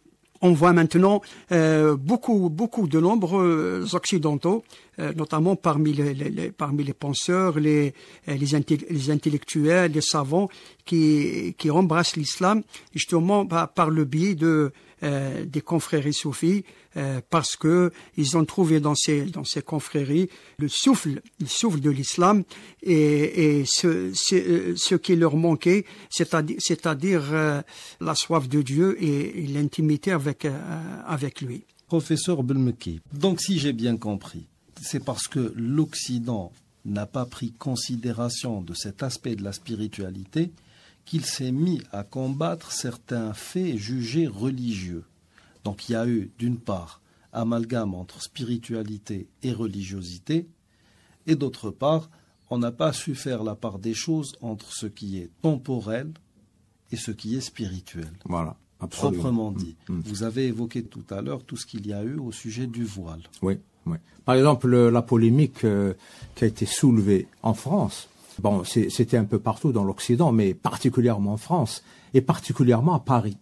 on voit maintenant euh, beaucoup, beaucoup de nombreux occidentaux, euh, notamment parmi les, penseurs, euh, les, intellectuels, les savants, qui, embrassent l'islam justement bah, par le biais de euh, des confréries soufis euh, parce que ils ont trouvé dans ces dans ces confréries le souffle, souffle de l'islam et, ce, qui leur manquait, c'est-à-dire euh, la soif de Dieu et, l'intimité avec lui. Professeur Belmeki, donc si j'ai bien compris, c'est parce que l'Occident n'a pas pris considération de cet aspect de la spiritualité qu'il s'est mis à combattre certains faits jugés religieux. Donc il y a eu, d'une part, amalgame entre spiritualité et religiosité, et d'autre part, on n'a pas su faire la part des choses entre ce qui est temporel et ce qui est spirituel. Voilà. Absolument. Proprement dit. Mm, mm. Vous avez évoqué tout à l'heure tout ce qu'il y a eu au sujet du voile. Oui, oui. Par exemple, la polémique euh, qui a été soulevée en France Bon, c'était un peu partout dans l'Occident, mais particulièrement en France et particulièrement à Paris.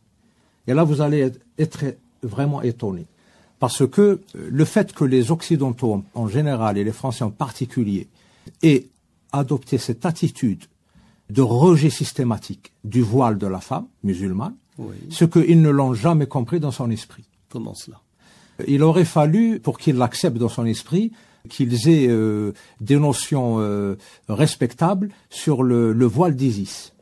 Et là, vous allez être vraiment étonné. Parce que euh, le fait que les Occidentaux en général et les Français en particulier aient adopté cette attitude de rejet systématique du voile de la femme musulmane, ce qu'ils ne l'ont jamais compris dans son esprit. Comment cela Il aurait fallu, pour qu'ils l'accepte dans son esprit, qu'ils aient euh, des notions euh, respectables sur le, voile d'Isis.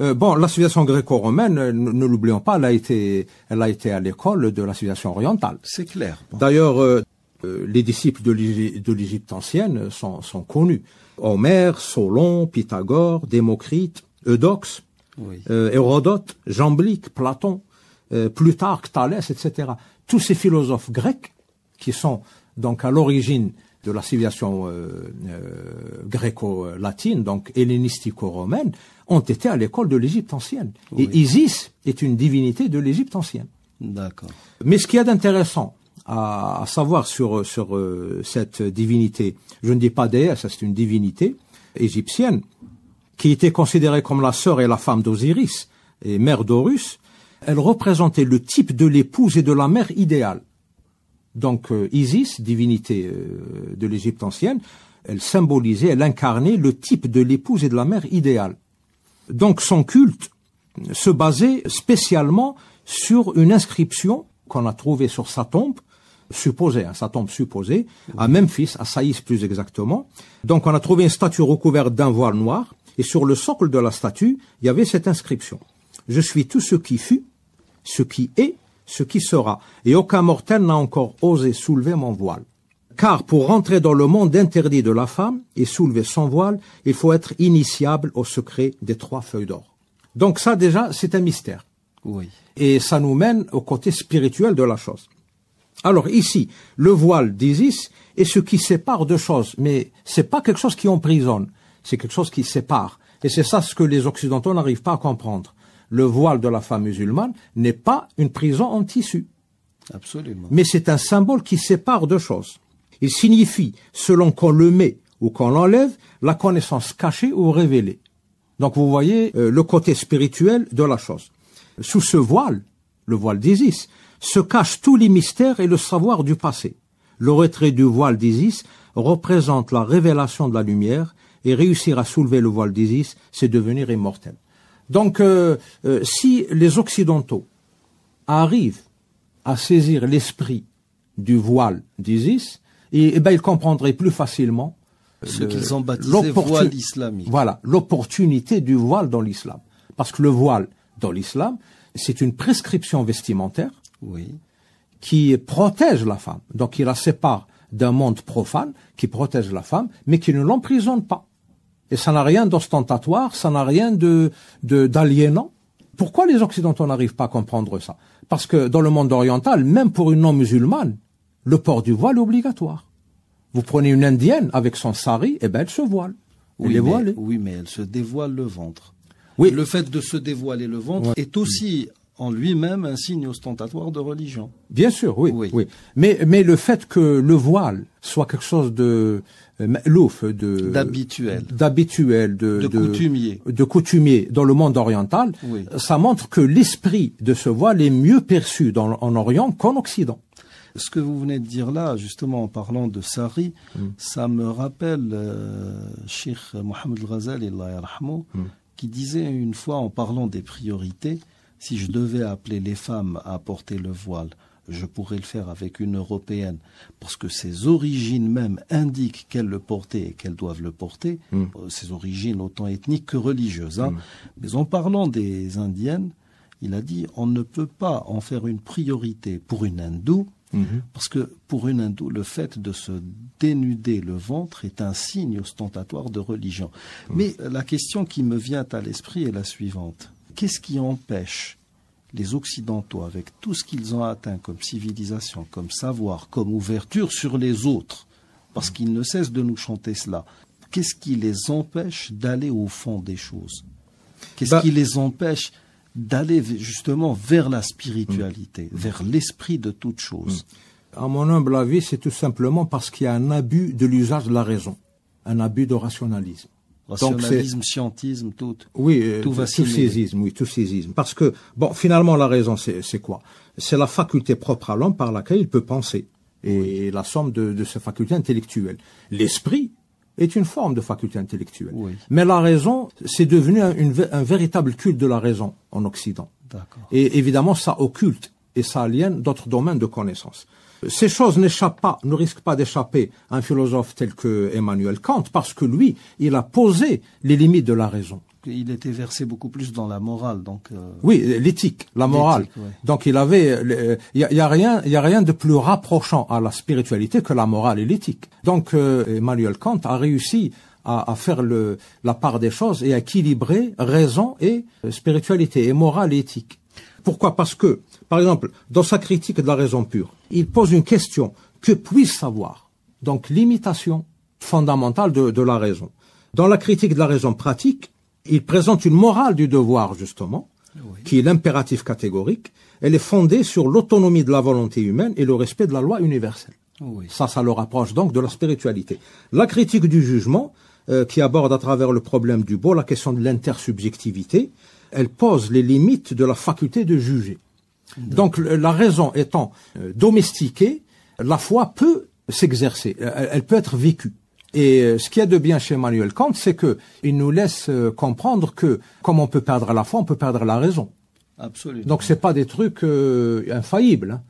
Euh, bon, la civilisation gréco-romaine, ne, l'oublions pas, elle a été, elle a été à l'école de la civilisation orientale. C'est clair. D'ailleurs, les disciples de l'Égypte ancienne sont, connus. Homère, Solon, Pythagore, Démocrite, Eudoxe, oui. Hérodote, Jamblique, Platon, Plutarque, Thalès, etc. Tous ces philosophes grecs qui sont donc à l'origine de la civilisation euh, euh, gréco-latine, donc hellénistico-romaine, ont été à l'école de l'Égypte ancienne. Et Isis est une divinité de l'Égypte ancienne. D'accord. Mais ce qu'il y a d'intéressant à, savoir sur, euh, cette divinité, je ne dis pas déesse, c'est une divinité égyptienne, qui était considérée comme la sœur et la femme d'Osiris et mère d'Horus, elle représentait le type de l'épouse et de la mère idéale. Donc euh, Isis, divinité euh, de l'Égypte ancienne, elle symbolisait, elle incarnait le type de l'épouse et de la mère idéale. Donc son culte se basait spécialement sur une inscription qu'on a trouvée sur sa tombe, supposée, hein, sa tombe supposée, à Memphis, à Saïs plus exactement. Donc on a trouvé une statue recouverte d'un voile noir, et sur le socle de la statue, il y avait cette inscription. Je suis tout ce qui fut, ce qui est, ce qui sera, et aucun mortel n'a encore osé soulever mon voile. Car pour rentrer dans le monde interdit de la femme et soulever son voile, il faut être initiable au secret des trois feuilles d'or. Donc ça déjà, c'est un mystère. Oui. Et ça nous mène au côté spirituel de la chose. Alors ici, le voile d'Isis est ce qui sépare deux choses, mais c'est pas quelque chose qui emprisonne, c'est quelque chose qui sépare. Et c'est ça ce que les Occidentaux n'arrivent pas à comprendre le voile de la femme musulmane n'est pas une prison en tissu. Absolument. Mais c'est un symbole qui sépare deux choses. Il signifie, selon qu'on le met ou qu'on l'enlève, la connaissance cachée ou révélée. Donc vous voyez euh, le côté spirituel de la chose. Sous ce voile, le voile d'Isis, se cachent tous les mystères et le savoir du passé. Le retrait du voile d'Isis représente la révélation de la lumière et réussir à soulever le voile d'Isis, c'est devenir immortel. Donc, euh, euh, si les Occidentaux arrivent à saisir l'esprit du voile d'ISIS, et eh ben, ils comprendraient plus facilement euh, ce qu'ils ont baptisé voile islamique. Voilà, l'opportunité du voile dans l'islam. Parce que le voile dans l'islam, c'est une prescription vestimentaire oui. qui protège la femme. Donc, il la sépare d'un monde profane qui protège la femme, mais qui ne l'emprisonne pas. Et ça n'a rien d'ostentatoire, ça n'a rien de d'aliénant. Pourquoi les Occidentaux n'arrivent pas à comprendre ça Parce que dans le monde oriental, même pour une non-musulmane, le port du voile est obligatoire. Vous prenez une indienne avec son sari, et eh ben elle se voile. Oui, mais, elle se dévoile le ventre. Oui. Le fait de se dévoiler le ventre est aussi en lui-même un signe ostentatoire de religion. Bien sûr, oui, oui. oui. Mais, mais le fait que le voile soit quelque chose de euh, louf de d'habituel, d'habituel, de, coutumier, de coutumier dans le monde oriental, ça montre que l'esprit de ce voile est mieux perçu en Orient qu'en Occident. Ce que vous venez de dire là, justement en parlant de Sari, hmm. ça me rappelle euh, Sheikh Mohamed Al-Ghazali, hmm. qui disait une fois en parlant des priorités, si je devais appeler les femmes à porter le voile, je pourrais le faire avec une européenne, parce que ses origines même indiquent qu'elle le portait et qu'elles doivent le porter, hmm. euh, ses origines autant ethniques que religieuses. Hein. Hmm. Mais en parlant des indiennes, il a dit on ne peut pas en faire une priorité pour une hindoue, mhm. parce que pour une hindoue, le fait de se dénuder le ventre est un signe ostentatoire de religion. Hmm. Mais la question qui me vient à l'esprit est la suivante. Qu'est-ce qui empêche les Occidentaux, avec tout ce qu'ils ont atteint comme civilisation, comme savoir, comme ouverture sur les autres, parce qu'ils ne cessent de nous chanter cela, qu'est-ce qui les empêche d'aller au fond des choses Qu'est-ce bah- qui les empêche d'aller justement vers la spiritualité, mm. vers l'esprit de toute chose mm. À mon humble avis, c'est tout simplement parce qu'il y a un abus de l'usage de la raison, un abus de rationalisme. Rationalisme, scientisme, tout. Oui, euh, tout scientisme, oui, Parce que, bon, finalement, la raison, c'est quoi C'est la faculté propre à l'homme par laquelle il peut penser. Et la somme de, ses facultés intellectuelles. L'esprit est une forme de faculté intellectuelle. Mais la raison, c'est devenu un, véritable culte de la raison en Occident. Et évidemment, ça occulte et ça aliène d'autres domaines de connaissances ces choses n'échappent pas, ne risquent pas d'échapper à un philosophe tel que Emmanuel Kant, parce que lui, il a posé les limites de la raison. Il était versé beaucoup plus dans la morale, donc. Euh, oui, l'éthique, la morale. Donc il avait, il y, a rien, il y a rien de plus rapprochant à la spiritualité que la morale et l'éthique. Donc euh, Emmanuel Kant a réussi à, à faire le, la part des choses et à équilibrer raison et euh, spiritualité et morale et éthique. Pourquoi Parce que par exemple, dans sa critique de la raison pure, il pose une question que puisse savoir. Donc l'imitation fondamentale de, la raison. Dans la critique de la raison pratique, il présente une morale du devoir, justement, qui est l'impératif catégorique. Elle est fondée sur l'autonomie de la volonté humaine et le respect de la loi universelle. Oui. Ça, ça le rapproche donc de la spiritualité. La critique du jugement, euh, qui aborde à travers le problème du beau la question de l'intersubjectivité, elle pose les limites de la faculté de juger. Donc la raison étant euh, domestiquée, la foi peut s'exercer, euh, elle peut être vécue. Et euh, ce qui est a de bien chez Emmanuel Kant, c'est que nous laisse comprendre que comme on peut perdre la foi, on peut perdre la raison. Absolument. Donc c'est pas des trucs infaillibles.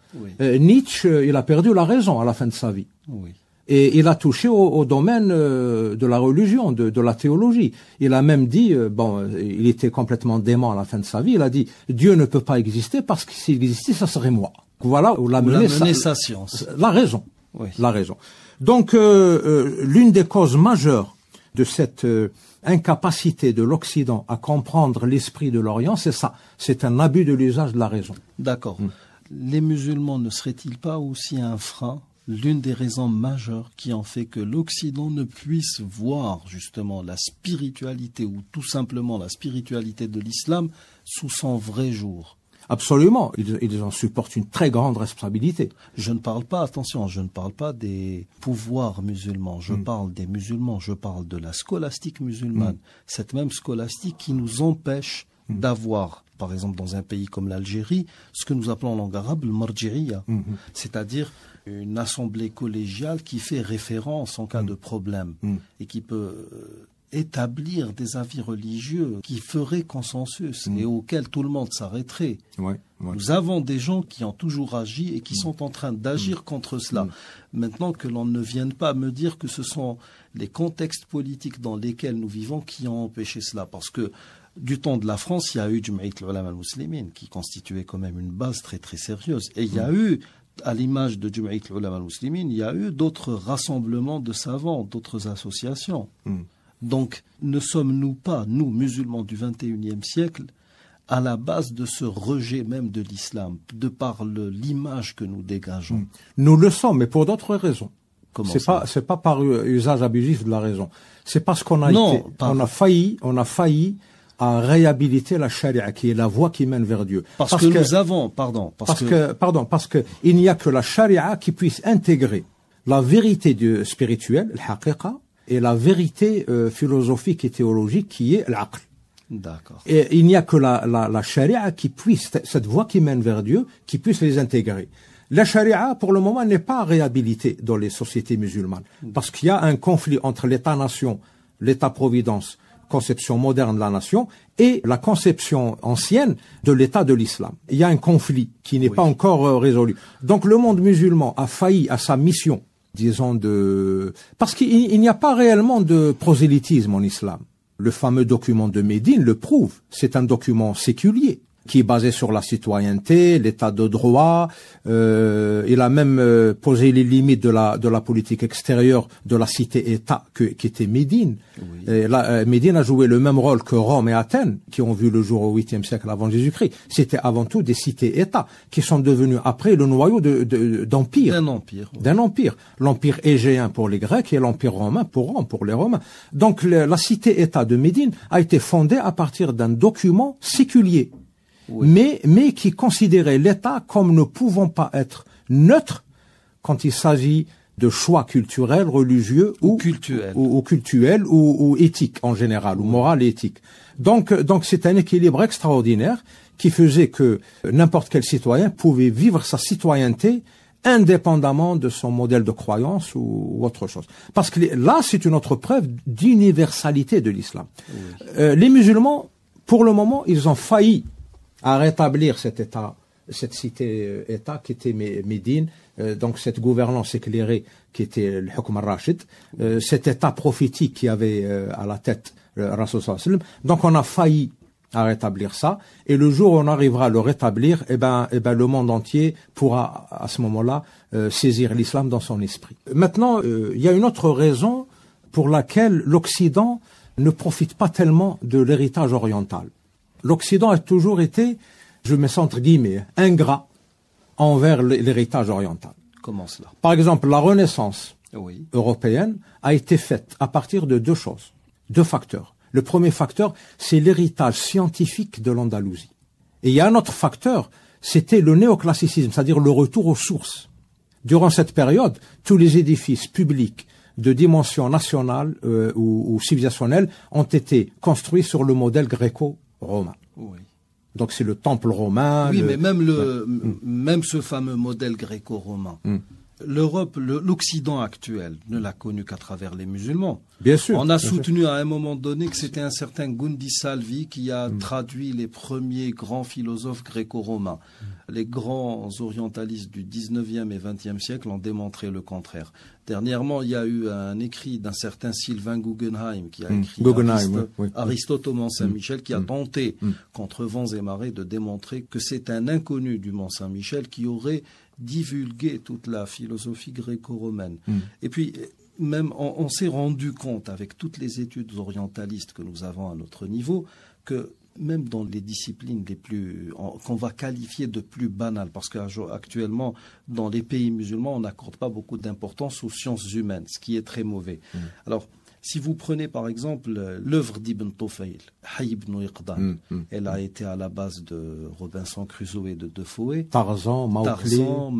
Hein. Nietzsche, il a perdu la raison à la fin de sa vie. Oui. Et il a touché au, domaine euh, de la religion, de, la théologie. Il a même dit, euh, bon, euh, il était complètement dément à la fin de sa vie, il a dit, Dieu ne peut pas exister parce que s'il existait, ça serait moi. Voilà où l'a mené, sa, science. La raison. La raison. Donc, l'une des causes majeures de cette incapacité de l'Occident à comprendre l'esprit de l'Orient, c'est ça. C'est un abus de l'usage de la raison. D'accord. Hmm. Les musulmans ne seraient-ils pas aussi un frein l'une des raisons majeures qui en fait que l'Occident ne puisse voir justement la spiritualité ou tout simplement la spiritualité de l'islam sous son vrai jour. Absolument, ils, en supportent une très grande responsabilité. Je ne parle pas, attention, je ne parle pas des pouvoirs musulmans, je hmm. parle des musulmans, je parle de la scolastique musulmane, hmm. cette même scolastique qui nous empêche hmm. d'avoir par exemple dans un pays comme l'Algérie, ce que nous appelons en langue arabe le marjiriya, c'est-à-dire une assemblée collégiale qui fait référence en cas mm. de problème mm. et qui peut euh, établir des avis religieux qui feraient consensus mm. et auxquels tout le monde s'arrêterait. Nous avons des gens qui ont toujours agi et qui sont en train d'agir contre cela. Maintenant que l'on ne vienne pas me dire que ce sont les contextes politiques dans lesquels nous vivons qui ont empêché cela, parce que du temps de la France, il y a eu du al al-Muslimin, qui constituait quand même une base très très sérieuse. Et il y a eu à l'image de Jum'at al al il y a eu d'autres rassemblements de savants, d'autres associations. Hmm. Donc, ne sommes-nous pas, nous, musulmans du XXIe siècle, à la base de ce rejet même de l'islam, de par l'image que nous dégageons hmm. Nous le sommes, mais pour d'autres raisons. C'est pas, pas par usage abusif de la raison. C'est parce qu'on a a failli, on a failli à réhabiliter la charia, qui est la voie qui mène vers Dieu. Parce, que, nous avons, pardon, parce, que... pardon, parce que il n'y a que la charia qui puisse intégrer la vérité spirituel, spirituelle, l'haqiqa, et la vérité euh, philosophique et théologique qui est l'aql. D'accord. Et il n'y a que la, la, la charia qui puisse, cette voie qui mène vers Dieu, qui puisse les intégrer. La charia, pour le moment, n'est pas réhabilitée dans les sociétés musulmanes, mm. parce qu'il y a un conflit entre l'État-nation, l'État-providence, conception moderne de la nation et la conception ancienne de l'État de l'islam. Il y a un conflit qui n'est pas encore euh, résolu. Donc le monde musulman a failli à sa mission, disons, de... Parce qu'il n'y a pas réellement de prosélytisme en islam. Le fameux document de Médine le prouve. C'est un document séculier qui est basé sur la citoyenneté, l'état de droit. Euh, il a même euh, posé les limites de la, politique extérieure de la cité-État qui était Médine. Et euh, Médine a joué le même rôle que Rome et Athènes, qui ont vu le jour au 8e siècle avant Jésus-Christ. C'était avant tout des cités-États, qui sont devenus après le noyau d'empire. De, D'un empire. D'un empire. L'empire égéen pour les Grecs et l'empire romain pour Rome, pour les Romains. Donc la cité-État de Médine a été fondée à partir d'un document séculier mais, mais qui considérait l'État comme ne pouvant pas être neutre quand il s'agit de choix culturels, religieux ou, culturels ou, ou, ou, ou éthiques en général, ou morale et éthique. Donc, donc c'est un équilibre extraordinaire qui faisait que n'importe quel citoyen pouvait vivre sa citoyenneté indépendamment de son modèle de croyance ou, autre chose. Parce que là, c'est une autre preuve d'universalité de l'islam. Euh, les musulmans, pour le moment, ils ont failli à rétablir cet État, cette cité-État qui était Médine, euh, donc cette gouvernance éclairée qui était le Hukm al-Rashid, euh, cet État prophétique qui avait euh, à la tête le Rasul Donc on a failli à rétablir ça. Et le jour où on arrivera à le rétablir, eh ben, eh ben, le monde entier pourra à ce moment-là saisir l'islam dans son esprit. Maintenant, il y a une autre raison pour laquelle l'Occident ne profite pas tellement de l'héritage oriental l'Occident a toujours été, je me sens entre guillemets, ingrat envers l'héritage oriental. Comment cela Par exemple, la Renaissance européenne a été faite à partir de deux choses, deux facteurs. Le premier facteur, c'est l'héritage scientifique de l'Andalousie. Et il y a un autre facteur, c'était le néoclassicisme, c'est-à-dire le retour aux sources. Durant cette période, tous les édifices publics de dimension nationale euh, ou, ou civilisationnelle ont été construits sur le modèle gréco romain. Oui. Donc c'est le temple romain. Oui, mais même, le, même ce fameux modèle gréco-romain. Mm l'Europe, l'Occident actuel ne l'a connu qu'à travers les musulmans. Bien sûr. On a soutenu à un moment donné que c'était un certain Gundi Salvi qui a mm. traduit les premiers grands philosophes gréco-romains. Mm. Les grands orientalistes du 19e et 20e siècle ont démontré le contraire. Dernièrement, il y a eu un écrit d'un certain Sylvain Guggenheim qui a mm. écrit Aristote au Mont-Saint-Michel qui a tenté, contre vents et marées, de démontrer que c'est un inconnu du Mont-Saint-Michel qui aurait divulguer toute la philosophie gréco-romaine. Hmm. Et puis, même, on, s'est rendu compte, avec toutes les études orientalistes que nous avons à notre niveau, que même dans les disciplines les plus qu'on va qualifier de plus banales, parce qu'actuellement dans les pays musulmans on n'accorde pas beaucoup d'importance aux sciences humaines, ce qui est très mauvais. Hmm. Alors si vous prenez par exemple euh, l'œuvre d'Ibn Tufayl, Hayy ibn Iqdan, mm, mm. elle a été à la base de Robinson Crusoe et de Defoe. Tarzan, Maugli, Tarzan,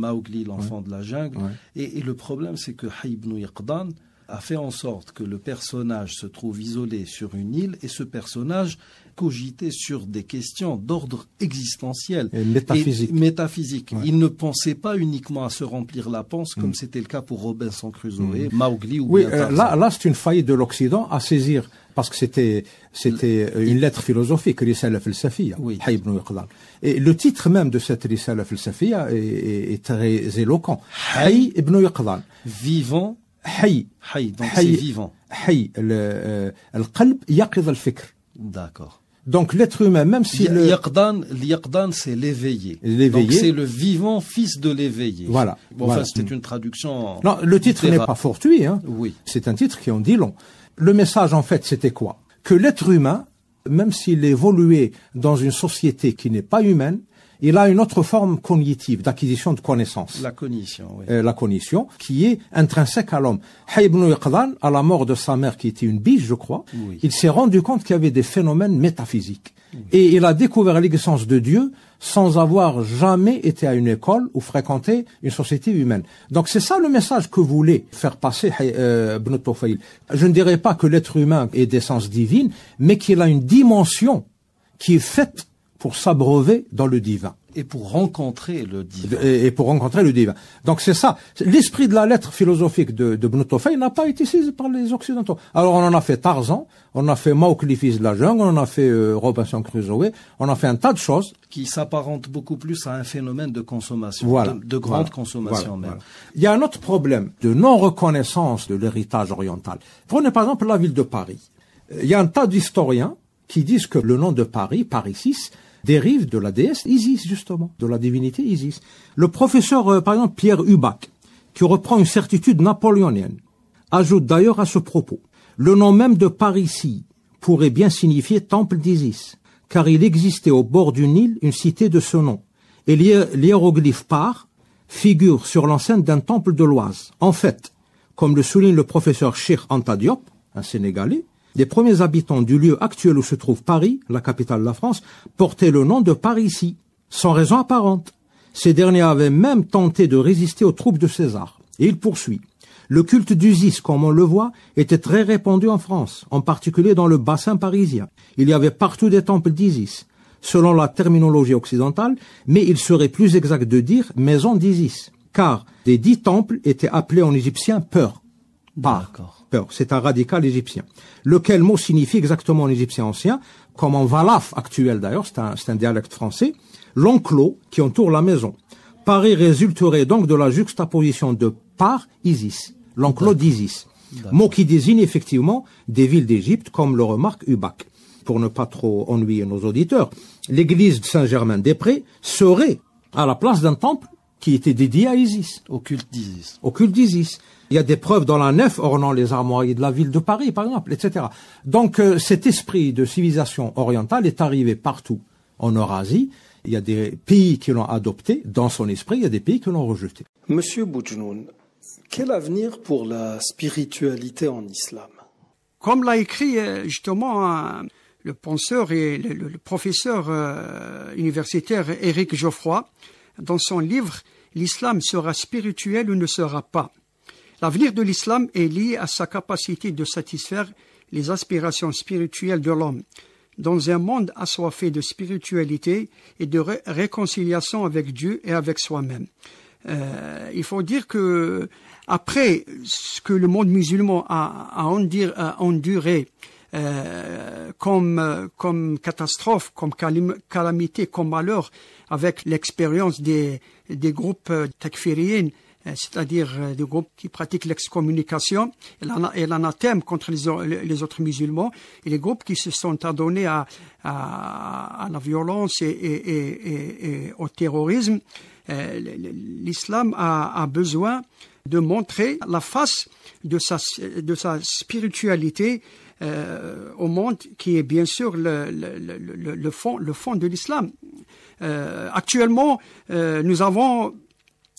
l'enfant de la jungle. Et, le problème, c'est que Haïb ibn Iqdan a fait en sorte que le personnage se trouve isolé sur une île et ce personnage cogiter sur des questions d'ordre existentiel et métaphysique. Il ne pensait pas uniquement à se remplir la pense comme mm. c'était le cas pour Robinson Crusoe, mmh. ou ou Oui, euh, là, là c'est une faillite de l'Occident à saisir parce que c'était c'était une lettre philosophique, Risala Filsafia, oui. ibn Et le titre même de cette Risala la est, est, est, très éloquent. Hay ibn Vivant. Hay. Hay, donc c'est vivant. Hay, le, euh, yaqid al D'accord. Donc l'être humain, même si le c'est l'éveillé. L'éveillé, c'est le vivant fils de l'éveillé. Voilà. Enfin, c'était une traduction. Non, le titre n'est pas fortuit. Hein. Oui. C'est un titre qui en dit long. Le message, en fait, c'était quoi Que l'être humain, même s'il évoluait dans une société qui n'est pas humaine, il a une autre forme cognitive d'acquisition de connaissances. La cognition, oui. Euh, la cognition, qui est intrinsèque à l'homme. Ibn Iqdan, à la mort de sa mère, qui était une biche, je crois, il s'est rendu compte qu'il y avait des phénomènes métaphysiques. Et il a découvert l'existence de Dieu sans avoir jamais été à une école ou fréquenté une société humaine. Donc c'est ça le message que voulait faire passer euh, Ibn Je ne dirais pas que l'être humain est d'essence divine, mais qu'il a une dimension qui est faite pour s'abreuver dans le divin. Et pour rencontrer le divin. Et, pour rencontrer le divin. Donc c'est ça. L'esprit de la lettre philosophique de, de n'a pas été saisi par les Occidentaux. Alors on en a fait Tarzan, on a fait Mauclifis de la jungle, on a fait euh, Robinson Crusoe, on a fait un tas de choses. Qui s'apparentent beaucoup plus à un phénomène de consommation, de, grande consommation même. Il y a un autre problème de non-reconnaissance de l'héritage oriental. Prenez par exemple la ville de Paris. Euh, il y a un tas d'historiens qui disent que le nom de Paris, Paris 6, dérive de la déesse Isis, justement, de la divinité Isis. Le professeur, euh, par exemple, Pierre Hubac, qui reprend une certitude napoléonienne, ajoute d'ailleurs à ce propos, le nom même de Parisie pourrait bien signifier temple d'Isis, car il existait au bord du Nil une cité de ce nom, et l'hiéroglyphe par figure sur l'enceinte d'un temple de l'Oise. En fait, comme le souligne le professeur Cheikh Antadiop, un Sénégalais, les premiers habitants du lieu actuel où se trouve Paris, la capitale de la France, portaient le nom de Parisie, sans raison apparente. Ces derniers avaient même tenté de résister aux troupes de César. Et il poursuit. Le culte d'Isis, comme on le voit, était très répandu en France, en particulier dans le bassin parisien. Il y avait partout des temples d'Isis, selon la terminologie occidentale, mais il serait plus exact de dire maison d'Isis, car des dix temples étaient appelés en égyptien peur. Par. C'est un radical égyptien. Lequel mot signifie exactement en égyptien ancien, comme en Valaf actuel d'ailleurs, c'est un, dialecte français, l'enclos qui entoure la maison. Paris résulterait donc de la juxtaposition de par Isis, l'enclos d'Isis. Mot qui désigne effectivement des villes d'Égypte, comme le remarque Ubac. Pour ne pas trop ennuyer nos auditeurs, l'église de Saint-Germain-des-Prés serait, à la place d'un temple, qui était dédié à Isis. Au culte d'Isis. Au Il y a des preuves dans la nef ornant les armoiries de la ville de Paris, par exemple, etc. Donc euh, cet esprit de civilisation orientale est arrivé partout en Eurasie. Il y a des pays qui l'ont adopté dans son esprit, il y a des pays qui l'ont rejeté. Monsieur Boudjounoun, quel avenir pour la spiritualité en islam Comme l'a écrit euh, justement le penseur et le, le professeur euh, universitaire Éric Geoffroy, dans son livre L'islam sera spirituel ou ne sera pas. L'avenir de l'islam est lié à sa capacité de satisfaire les aspirations spirituelles de l'homme. Dans un monde assoiffé de spiritualité et de réconciliation avec Dieu et avec soi-même. Euh, il faut dire que après ce que le monde musulman a, enduré euh, comme catastrophe, comme calamité, comme malheur avec l'expérience des, des groupes euh, takfiriens, euh, c'est-à-dire euh, des groupes qui pratiquent l'excommunication et l'anathème contre les, autres musulmans, et les groupes qui se sont adonnés à, la violence et, au terrorisme. L'islam a, besoin de montrer la face de sa, de sa spiritualité au monde, qui est bien sûr le fond, le fond de l'islam. Euh, actuellement, euh, nous avons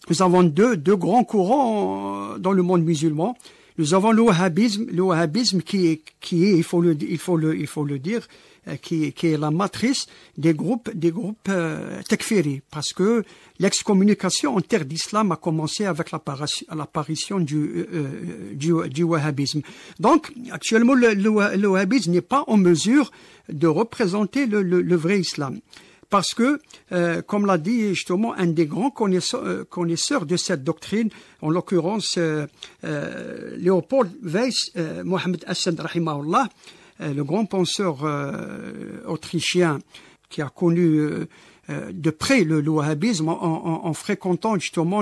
nous avons deux, deux grands courants euh, dans le monde musulman. Nous avons le wahhabisme, le wahhabisme qui est, qui il faut le, il faut le, il faut le dire, qui, qui est la matrice des groupes, des groupes takfiri, parce que l'excommunication en terre d'islam a commencé avec l'apparition du, du, du wahhabisme. Donc, actuellement, le, wahhabisme n'est pas en mesure de représenter le, le vrai islam. Parce que, euh, comme l'a dit justement un des grands connaisseurs, euh, de cette doctrine, en l'occurrence euh, Léopold Weiss, Mohamed Hassan Rahimahullah, le grand penseur autrichien qui a connu euh, de près le, wahhabisme en, en, fréquentant justement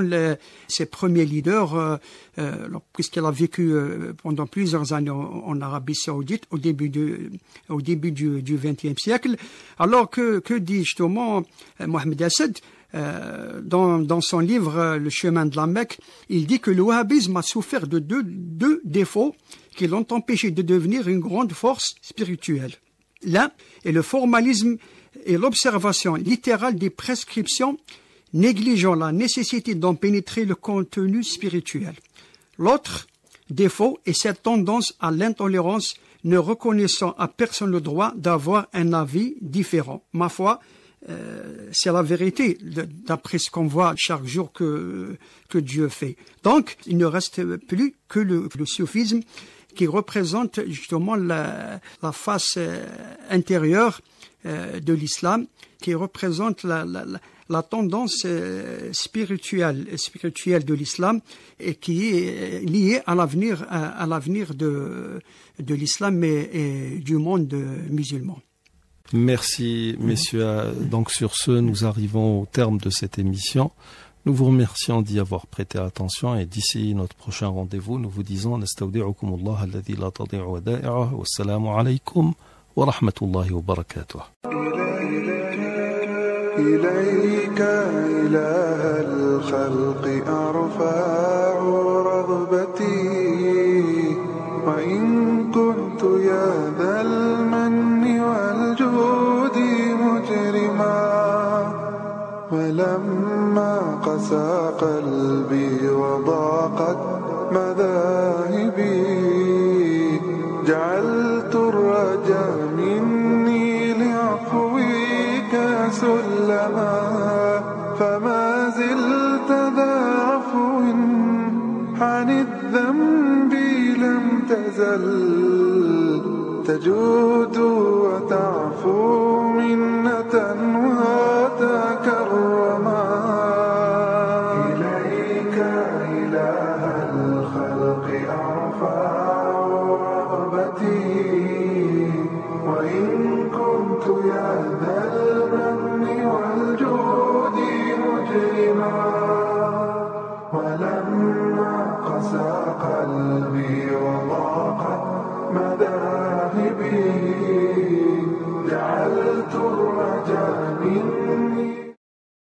ses premiers leaders, euh, euh, puisqu'elle a vécu pendant plusieurs années en, Arabie saoudite au début du au début XXe siècle, alors que, que dit justement Mohamed Assad, dans, son livre Le chemin de la Mecque, il dit que le wahhabisme a souffert de deux défauts qui l'ont empêché de devenir une grande force spirituelle. L'un est le formalisme et l'observation littérale des prescriptions, négligeant la nécessité d'en pénétrer le contenu spirituel. L'autre défaut est cette tendance à l'intolérance, ne reconnaissant à personne le droit d'avoir un avis différent. Ma foi, euh, c'est la vérité, d'après ce qu'on voit chaque jour que, que Dieu fait. Donc, il ne reste plus que le, sophisme qui représente justement la, face euh, intérieure euh, de l'islam qui représente la, la, la tendance euh, spirituelle, spirituelle de l'islam et qui est euh, liée à l'avenir, à, l'avenir de, de l'islam et, du monde musulman. Merci, mhm. messieurs. Donc sur ce, nous arrivons au terme de cette émission. Nous vous remercions d'y avoir prêté attention et d'ici notre prochain rendez-vous, nous vous disons, ورحمة الله وبركاته إليك إله الخلق أرفع رغبتي وإن كنت يا ذا المن والجود مجرما ولما قسى قلبي وضاقت مذاهبي جعلت تزل تجود وتعفو منة وهو feeling